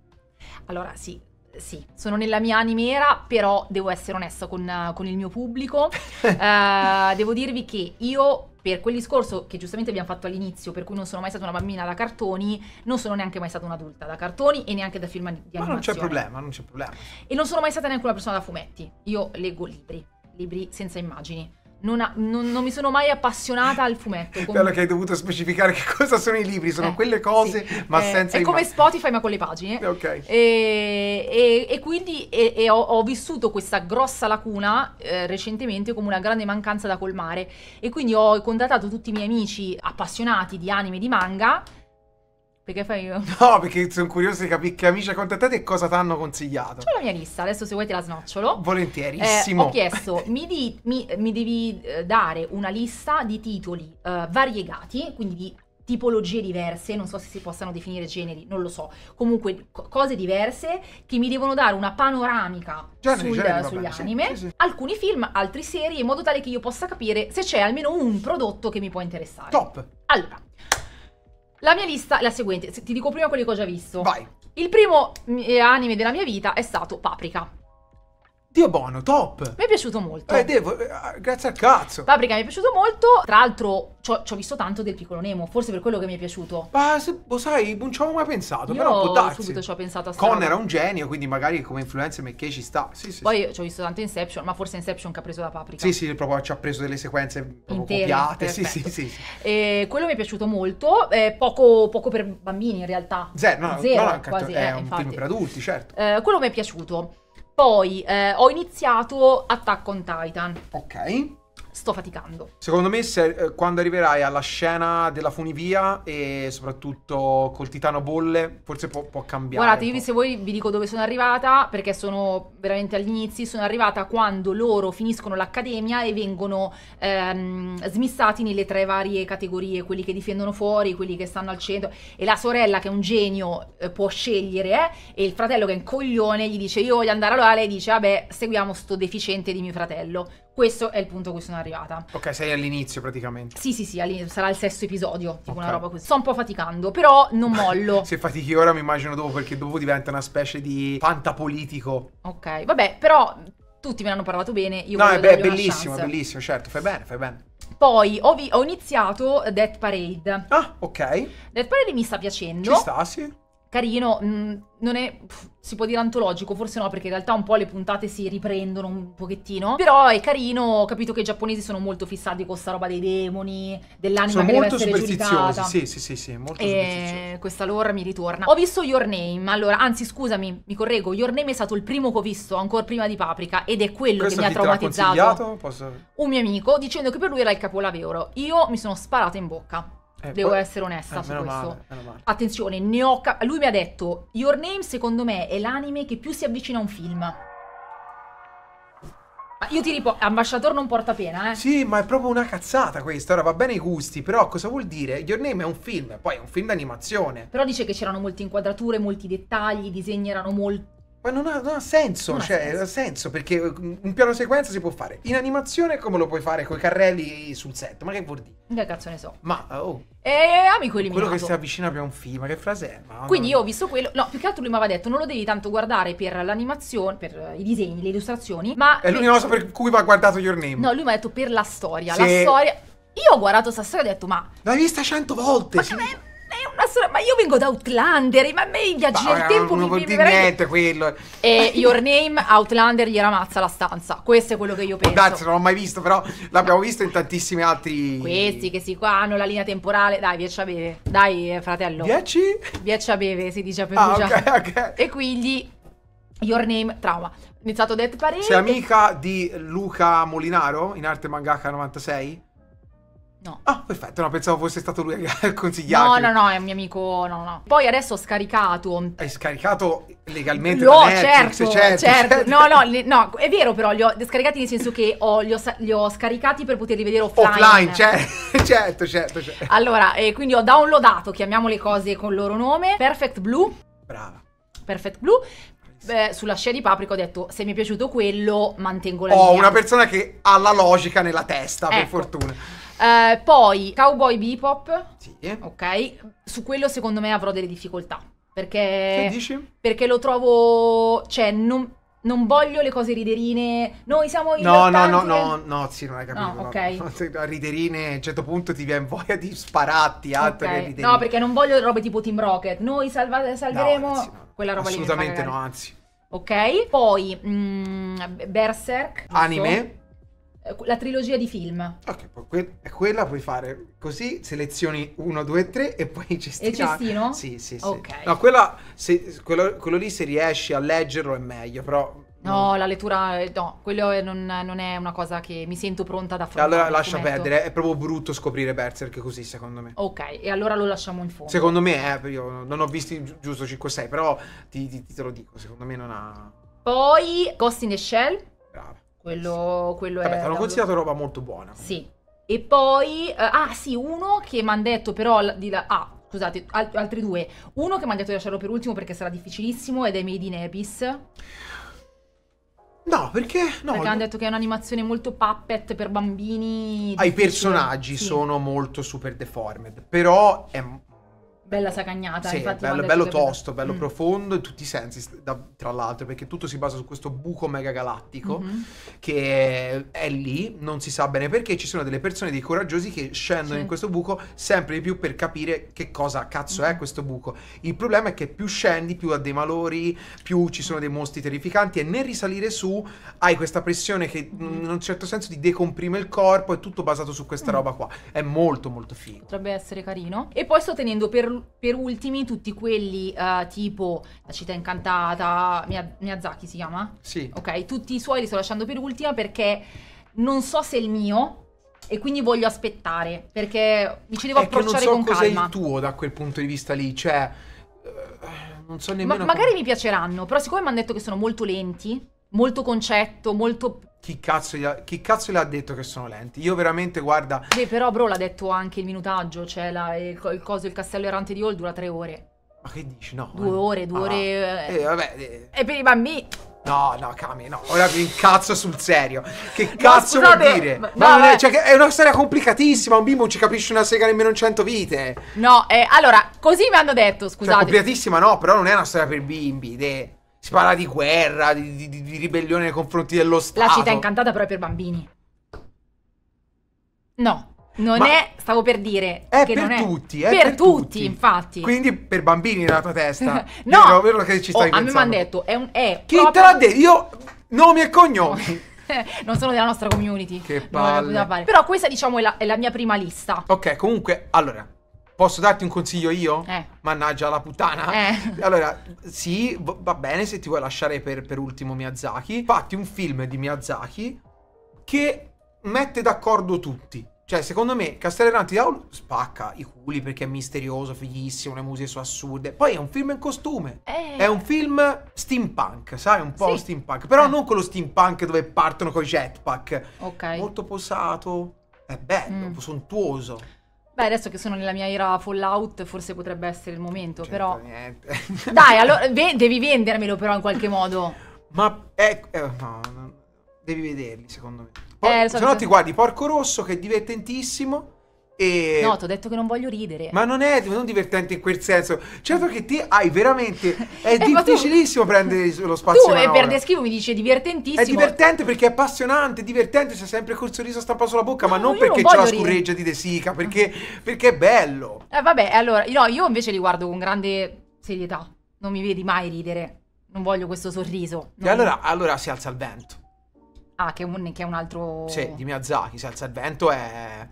Allora, sì, sì, sono nella mia animera, però devo essere onesta con, con il mio pubblico. uh, [laughs] devo dirvi che io per quel discorso che giustamente abbiamo fatto all'inizio, per cui non sono mai stata una bambina da cartoni, non sono neanche mai stata un'adulta da cartoni e neanche da film di animazione. Ma non c'è problema, non c'è problema. E non sono mai stata neanche una persona da fumetti. Io leggo libri, libri senza immagini non, ha, non, non, mi sono mai appassionata al fumetto. Comunque. Bello che hai dovuto specificare [laughs] che cosa sono i libri, sono eh, quelle cose, sì. ma eh, senza... È immag- come Spotify, ma con le pagine. Ok. E, e, e quindi e, ho, ho, vissuto questa grossa lacuna eh, recentemente come una grande mancanza da colmare. E quindi ho contattato tutti i miei amici appassionati di anime e di manga perché fai io? [laughs] No, perché sono curioso di capire che amici hai contattato e cosa ti hanno consigliato. C'ho la mia lista, adesso se vuoi te la snocciolo. Volentierissimo. Eh, ho chiesto, mi, di, mi, mi, devi eh, dare una lista di titoli uh, variegati, quindi di tipologie diverse, non so se si possano definire generi, non lo so, comunque co cose diverse che mi devono dare una panoramica generi, sul, generi, sugli vabbè, anime, sì, sì. alcuni film, altri serie, in modo tale che io possa capire se c'è almeno un prodotto che mi può interessare. Top! Allora, la mia lista è la seguente, ti dico prima quelli che ho già visto. Vai. Il primo eh, anime della mia vita è stato Paprika. Dio buono, top! Mi è piaciuto molto. Eh, devo, eh, ah, grazie al cazzo. Paprika mi è piaciuto molto. Tra l'altro, ci ho visto tanto del piccolo Nemo, forse per quello che mi è piaciuto. Ma se, lo sai, non ci avevo mai pensato, Io però può darsi. subito ci ho pensato a Con era un genio, quindi magari come influencer McKay ci sta. Sì, sì. Poi sì. ci ho visto tanto Inception, ma forse Inception che ha preso da Paprika. Sì, sì, proprio ci ha preso delle sequenze proprio Intere, copiate. Sì, sì, sì. sì. Eh, quello mi è piaciuto molto. Eh, poco, poco, per bambini, in realtà. Zero, no, Zero, no, no, quasi, è un eh, infatti. film per adulti, certo. Eh, quello mi è piaciuto. Poi eh, ho iniziato Attack on Titan. Ok sto faticando. Secondo me se, eh, quando arriverai alla scena della funivia e soprattutto col titano bolle, forse può, può cambiare. Guardate, io se voi vi dico dove sono arrivata, perché sono veramente agli inizi, sono arrivata quando loro finiscono l'accademia e vengono ehm, smissati nelle tre varie categorie, quelli che difendono fuori, quelli che stanno al centro e la sorella che è un genio eh, può scegliere eh, e il fratello che è un coglione gli dice io voglio andare allora lei dice vabbè seguiamo sto deficiente di mio fratello questo è il punto a cui sono arrivata. Ok, sei all'inizio praticamente. Sì, sì, sì, sarà il sesto episodio, tipo okay. una roba così. Sto un po' faticando, però non [laughs] mollo. Se fatichi ora mi immagino dopo perché dopo diventa una specie di fantapolitico. Ok, vabbè, però tutti me ne hanno parlato bene, io No, beh, è bellissimo, è bellissimo, certo, fai bene, fai bene. Poi ho, vi- ho iniziato Death Parade. Ah, ok. Death Parade mi sta piacendo. Ci sta, sì carino, mh, mm, non è, pff, si può dire antologico, forse no, perché in realtà un po' le puntate si riprendono un pochettino, però è carino, ho capito che i giapponesi sono molto fissati con sta roba dei demoni, dell'anima sono che deve essere giudicata. Sì, sì, sì, sì, molto e questa lore mi ritorna. Ho visto Your Name, allora, anzi scusami, mi correggo, Your Name è stato il primo che ho visto, ancora prima di Paprika, ed è quello Questo che mi ha traumatizzato. Posso... Un mio amico, dicendo che per lui era il capolavoro. Io mi sono sparata in bocca. Eh, Devo poi... essere onesta eh, su questo. Male, male. Attenzione, lui mi ha detto: Your Name, secondo me, è l'anime che più si avvicina a un film. Ah, io ti ripo, ambasciatore non porta pena, eh? Sì, ma è proprio una cazzata questa. Ora va bene i gusti, però cosa vuol dire? Your Name è un film, poi è un film d'animazione. Però dice che c'erano molte inquadrature, molti dettagli, i disegni erano molto ma non ha, non ha senso, non cioè, ha senso. senso. perché mm, un piano sequenza si può fare in animazione come lo puoi fare con i carrelli sul set, ma che vuol dire? Che cazzo ne so. Ma, oh. E eh, eh, eh, amico eliminato. Quello che si avvicina più a un film, ma che frase è? Ma Quindi non... io ho visto quello, no, più che altro lui mi aveva detto non lo devi tanto guardare per l'animazione, per i disegni, le illustrazioni, ma... È l'unica cosa per cui va guardato Your Name. No, lui mi ha detto per la storia, sì. la storia... Io ho guardato storia e ho detto ma... L'hai vista cento volte! Ma sì. che è una storia, ma io vengo da Outlander, ma a me i viaggi del tempo non mi vuol dire niente quello. E Your Name Outlander gli ramazza la stanza. Questo è quello che io penso. Grazie, non l'ho mai visto, però l'abbiamo visto in tantissimi altri Questi che si qua hanno la linea temporale, dai, vieci a beve. Dai, eh, fratello. Vieci? Vieci a beve, si dice a ah, Perugia. Ah, ok, ok. E quindi Your Name Trauma. Iniziato Death Parade. Sei amica di Luca Molinaro in arte mangaka 96? No. Ah, perfetto, no, pensavo fosse stato lui a consigliarlo. No, no, no, è un mio amico, no, no. Poi adesso ho scaricato... Hai scaricato legalmente Lo, Netflix, certo, certo, certo, certo. No, no, no, è vero però, li ho scaricati nel senso che ho, li, ho, li, ho, scaricati per poterli vedere offline. Offline, certo, [laughs] certo, certo. certo. Allora, eh, quindi ho downloadato, chiamiamo le cose con il loro nome, Perfect Blue. Brava. Perfect Blue, eh, sulla scia di paprika ho detto se mi è piaciuto quello mantengo la Ho mia. una persona che ha la logica nella testa, per ecco. fortuna. Eh, poi Cowboy Bebop, Sì. ok? Su quello secondo me avrò delle difficoltà Che perché, dici? perché lo trovo, cioè non, non voglio le cose riderine, noi siamo in No, no, no, no, no, sì, non hai capito. No, ok. Se- [laughs] Riderine, a un certo punto ti viene voglia di spararti, altro che riderine. No, perché non voglio robe tipo Team Rocket. Noi salva- salveremo. ragazzi, no, quella roba Assolutamente lì. Assolutamente no, anzi. Ok, poi mh, mm, Berserk. Giusto? Anime. Eh, la trilogia di film. Ok, que quella puoi fare così, selezioni 1, 2, 3 e poi cestino. [laughs] E cestino? Sì, sì, sì. Okay. No, quella, se, quello, quello lì se riesci a leggerlo è meglio, però No, no, la lettura, no, quello non, non, è una cosa che mi sento pronta ad affrontare. Allora lascia fumetto. perdere, è proprio brutto scoprire Berserk così, secondo me. Ok, e allora lo lasciamo in fondo. Secondo me, eh, io non ho visto giusto 5-6, però ti, ti, ti, te lo dico, secondo me non ha... Poi Ghost in the Shell. Brava. Quello, quello Vabbè, è... Vabbè, l'hanno considerato roba molto buona. Sì. E poi, uh, ah sì, uno che mi hanno detto però, di là, ah, scusate, al altri due. Uno che mi hanno detto di lasciarlo per ultimo perché sarà difficilissimo ed è Made in Abyss. No, perché? No. Perché hanno detto che è un'animazione molto puppet per bambini. Ai ah, I personaggi sì. sono molto super deformed, però è bella sacagnata. Sì, infatti bello, bello tosto, per... bello mm. profondo in tutti i sensi, da, tra l'altro, perché tutto si basa su questo buco mega galattico mm-hmm. che è lì, non si sa bene perché, ci sono delle persone, dei coraggiosi che scendono sì. in questo buco sempre di più per capire che cosa cazzo mm-hmm. è mhm. questo buco. Il problema è che più scendi, più ha dei malori, più ci sono dei mostri terrificanti e nel risalire su hai questa pressione che mm-hmm. in un certo senso ti decomprime il corpo, è tutto basato su questa mm. roba qua. È molto molto figo. Potrebbe essere carino. E poi sto tenendo per per, ultimi tutti quelli uh, tipo La città incantata, Miyazaki si chiama? Sì. Ok, tutti i suoi li sto lasciando per ultima perché non so se è il mio e quindi voglio aspettare perché mi ci devo è approcciare so con calma. Non so cos'è il tuo da quel punto di vista lì, cioè eh, non so nemmeno Ma, magari come... mi piaceranno, però siccome mi hanno detto che sono molto lenti molto concetto, molto... Chi cazzo, gli ha, chi cazzo gli ha detto che sono lenti? Io veramente, guarda... Beh, però, bro, l'ha detto anche il minutaggio, cioè la, il, il, coso, il castello errante di Hall dura tre ore. Ma che dici? No. Due eh. ore, due ah, ore... Eh, eh. vabbè... Eh. E per i bambini... No, no, Cami, no. Ora che incazzo sul serio. Che cazzo no, scusate, vuol dire? Ma, ma no, è, cioè, è, una storia complicatissima. Un bimbo non ci capisce una sega nemmeno in 100 vite. No, eh, allora, così mi hanno detto, scusate. Cioè, complicatissima no, però non è una storia per bimbi. De... Si parla di guerra, di, di, di ribellione nei confronti dello Stato. La città è incantata però è per bambini. No, non Ma è, stavo per dire, è che per non tutti, è, per, per tutti, tutti, infatti. Quindi per bambini nella tua testa. [laughs] no, è vero che ci stai oh, pensando. A me mi hanno detto, è un è Chi proprio... te l'ha detto? Io nomi e cognomi. [laughs] non sono della nostra community. Che palle. Però questa diciamo è la, è la mia prima lista. Ok, comunque, allora, Posso darti un consiglio io? Eh. Mannaggia la puttana. Eh. [laughs] Allora, sì, va bene se ti vuoi lasciare per, per ultimo Miyazaki. Fatti un film di Miyazaki che mette d'accordo tutti. Cioè, secondo me, Castellanati Daul spacca i culi perché è misterioso, fighissimo, le musiche sono assurde. Poi è un film in costume. Eh. È un film steampunk, sai? Un po' sì. steampunk. Però eh. non quello steampunk dove partono con i jetpack. Ok. Molto posato. È bello, mm. sontuoso. Beh, adesso che sono nella mia era Fallout, forse potrebbe essere il momento, certo, però... Niente. [laughs] Dai, allora ve- devi vendermelo però in qualche modo. Ma ecco, eh, no, no, devi vederli secondo me. Eh, Por- eh, so se no ti guardi Porco Rosso che è divertentissimo e... No, ti ho detto che non voglio ridere. Ma non è non divertente in quel senso. Certo che te hai veramente. [laughs] È eh, difficilissimo tu... prendere [laughs] lo spazio. Tu, e per descrivo, mi dice divertentissimo. È divertente perché è appassionante, è divertente. C'è sempre col sorriso stampato sulla bocca, no, ma non perché c'è la scurreggia di De Sica, [laughs] perché, perché, è bello. Eh, vabbè, allora, no, io invece li guardo con grande serietà. Non mi vedi mai ridere. Non voglio questo sorriso. Non... E allora, allora si alza il vento. Ah, che è un, che è un altro. Sì, di Miyazaki, si alza il vento è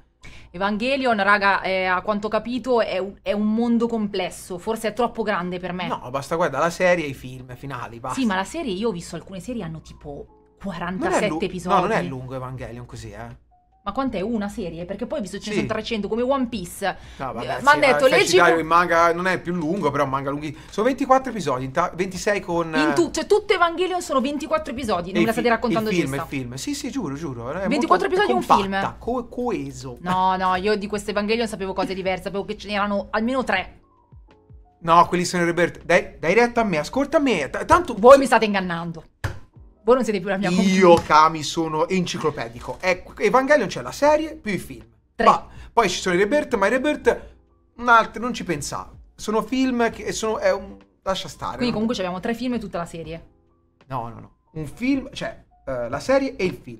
Evangelion, raga, è, a quanto ho capito è un, è un, mondo complesso, forse è troppo grande per me. No, basta guardare la serie i film i finali, basta. Sì, ma la serie, io ho visto alcune serie hanno tipo 47 episodi. No, non è lungo Evangelion così, eh. Ma quant'è una serie? Perché poi visto ce ne sì. sono 300 come One Piece. No, vabbè, eh, sì, ma hanno detto leggi dai, manga non è più lungo, però è manga lunghi. Sono 24 episodi, 26 con in tutto, eh, cioè tutto Evangelion sono 24 episodi, non me la state raccontando il film, giusta. Il film, sì, sì, giuro, giuro. 24 episodi è un film. Co- coeso. No, no, io di questo Evangelion sapevo cose diverse, sapevo che ce n'erano almeno tre. No, quelli sono Roberto. Dai, dai retta a me, ascolta a me. T- tanto Voi mi state ingannando. Voi non siete più la mia compagnia. Io, Kami, sono enciclopedico. Ecco, Evangelion c'è la serie più i film. Tre. Ma poi ci sono i Rebirth, ma i Rebirth un altro, non ci pensavo. Sono film che sono... È un, lascia stare. Quindi comunque abbiamo tre film e tutta la serie. No, no, no. Un film, cioè uh, la serie e il film.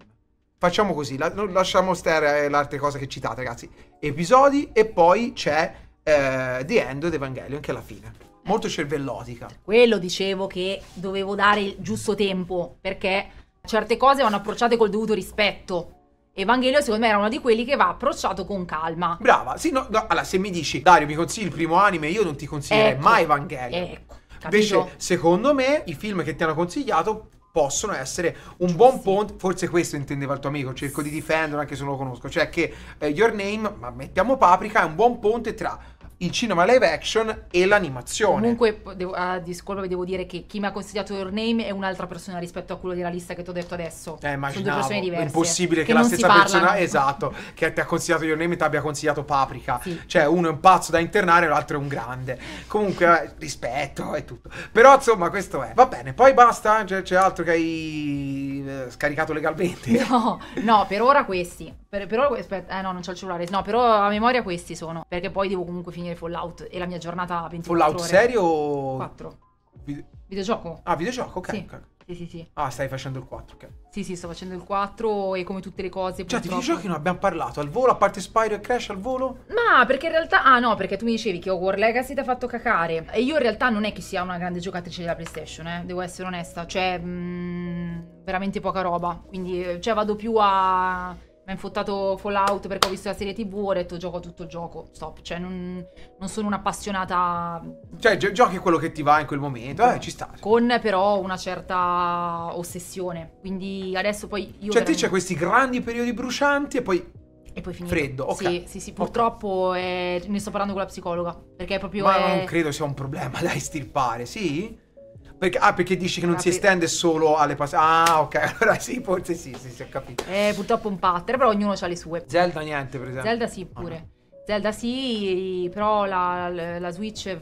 Facciamo così, la, lasciamo stare eh, l'altra cosa che citate, ragazzi. Episodi e poi c'è uh, The End ed Evangelion che è la fine. Eh. molto cervellotica. Quello dicevo che dovevo dare il giusto tempo perché certe cose vanno approcciate col dovuto rispetto. Evangelio secondo me era uno di quelli che va approcciato con calma. Brava, sì, no, no, allora se mi dici Dario mi consigli il primo anime, io non ti consiglierei ecco, mai Evangelio. Ecco, capito? Invece secondo me i film che ti hanno consigliato possono essere un buon ponte, forse questo intendeva il tuo amico, cerco di difenderlo anche se non lo conosco, cioè che eh, Your Name, ma mettiamo Paprika, è un buon ponte tra il cinema live action e l'animazione. Comunque, devo, a discolpa, devo dire che chi mi ha consigliato Your Name è un'altra persona rispetto a quello della lista che ti ho detto adesso. Eh, immaginavo. Sono È impossibile che, che la stessa persona, esatto, che ti ha consigliato Your Name e ti abbia consigliato Paprika. Sì. Cioè, uno è un pazzo da internare, l'altro è un grande. Comunque, eh, rispetto e tutto. Però, insomma, questo è. Va bene, poi basta? C'è, c'è altro che hai eh, scaricato legalmente? No, no, per ora questi. Per, però, aspetta, eh no, non c'ho il cellulare. No, però a memoria questi sono. Perché poi devo comunque finire Fallout e la mia giornata 24 Fallout ore. serio? 4. Vide- videogioco. Ah, videogioco, ok. Sì. okay. Sì, sì, sì. Ah, stai facendo il 4, ok. Sì, sì, sto facendo il 4 e come tutte le cose. Cioè, purtroppo... di videogiochi non abbiamo parlato. Al volo, a parte Spyro e Crash, al volo? Ma perché in realtà. Ah, no, perché tu mi dicevi che War Legacy ti ha fatto cacare. E io in realtà non è che sia una grande giocatrice della PlayStation, eh. Devo essere onesta. Cioè, mh, mm, veramente poca roba. Quindi, eh, cioè, vado più a mi ha infottato Fallout perché ho visto la serie tv, ho detto gioco tutto il gioco, stop, cioè non, non sono un'appassionata... Cioè gi- giochi quello che ti va in quel momento, eh, ci sta. Con però una certa ossessione, quindi adesso poi io... Cioè veramente... c'è questi grandi periodi brucianti e poi... E poi finito. Freddo, ok. Sì, sì, sì purtroppo è... Eh, ne sto parlando con la psicologa, perché è proprio... Ma è... non credo sia un problema, [laughs] da estirpare, sì? Perché, ah, perché dici che non Capi- si estende solo alle passate. Ah, ok, [laughs] allora sì, forse sì, sì, sì, ho capito. È eh, purtroppo un pattern, però ognuno ha le sue. Zelda niente, per esempio. Zelda sì, pure. Ah, Zelda sì, però la, la, la Switch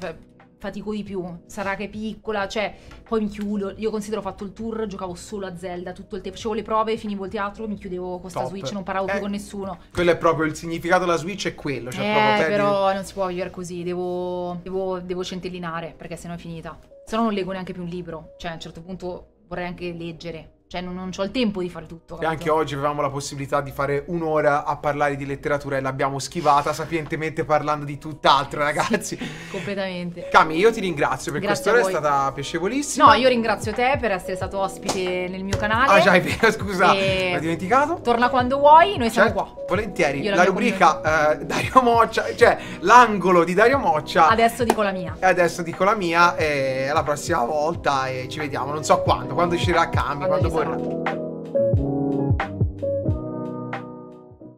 fatico di più, sarà che è piccola, cioè poi mi chiudo, io considero fatto il tour, giocavo solo a Zelda tutto il tempo, facevo le prove, finivo il teatro, mi chiudevo con questa Switch, non parlavo eh, più con nessuno. Quello è proprio il significato della Switch è quello, cioè eh, proprio però non si può vivere così, devo, devo, devo centellinare perché sennò è finita se no non leggo neanche più un libro, cioè a un certo punto vorrei anche leggere. Cioè non, non ho il tempo di fare tutto. Capito? E anche oggi avevamo la possibilità di fare un'ora a parlare di letteratura e l'abbiamo schivata sapientemente parlando di tutt'altro, [laughs] ragazzi. Sì, completamente. Cami, io ti ringrazio per quest'ora, è stata piacevolissima. No, io ringrazio te per essere stato ospite nel mio canale. Ah già, è vero, [laughs] scusa, e... l'ho dimenticato. Torna quando vuoi, noi siamo certo, qua. Volentieri, io la, la rubrica eh, Dario Moccia, cioè l'angolo di Dario Moccia. Adesso dico la mia. E adesso dico la mia e la prossima volta e ci vediamo, non so quando, quando uscirà Cami, quando, quando Corra!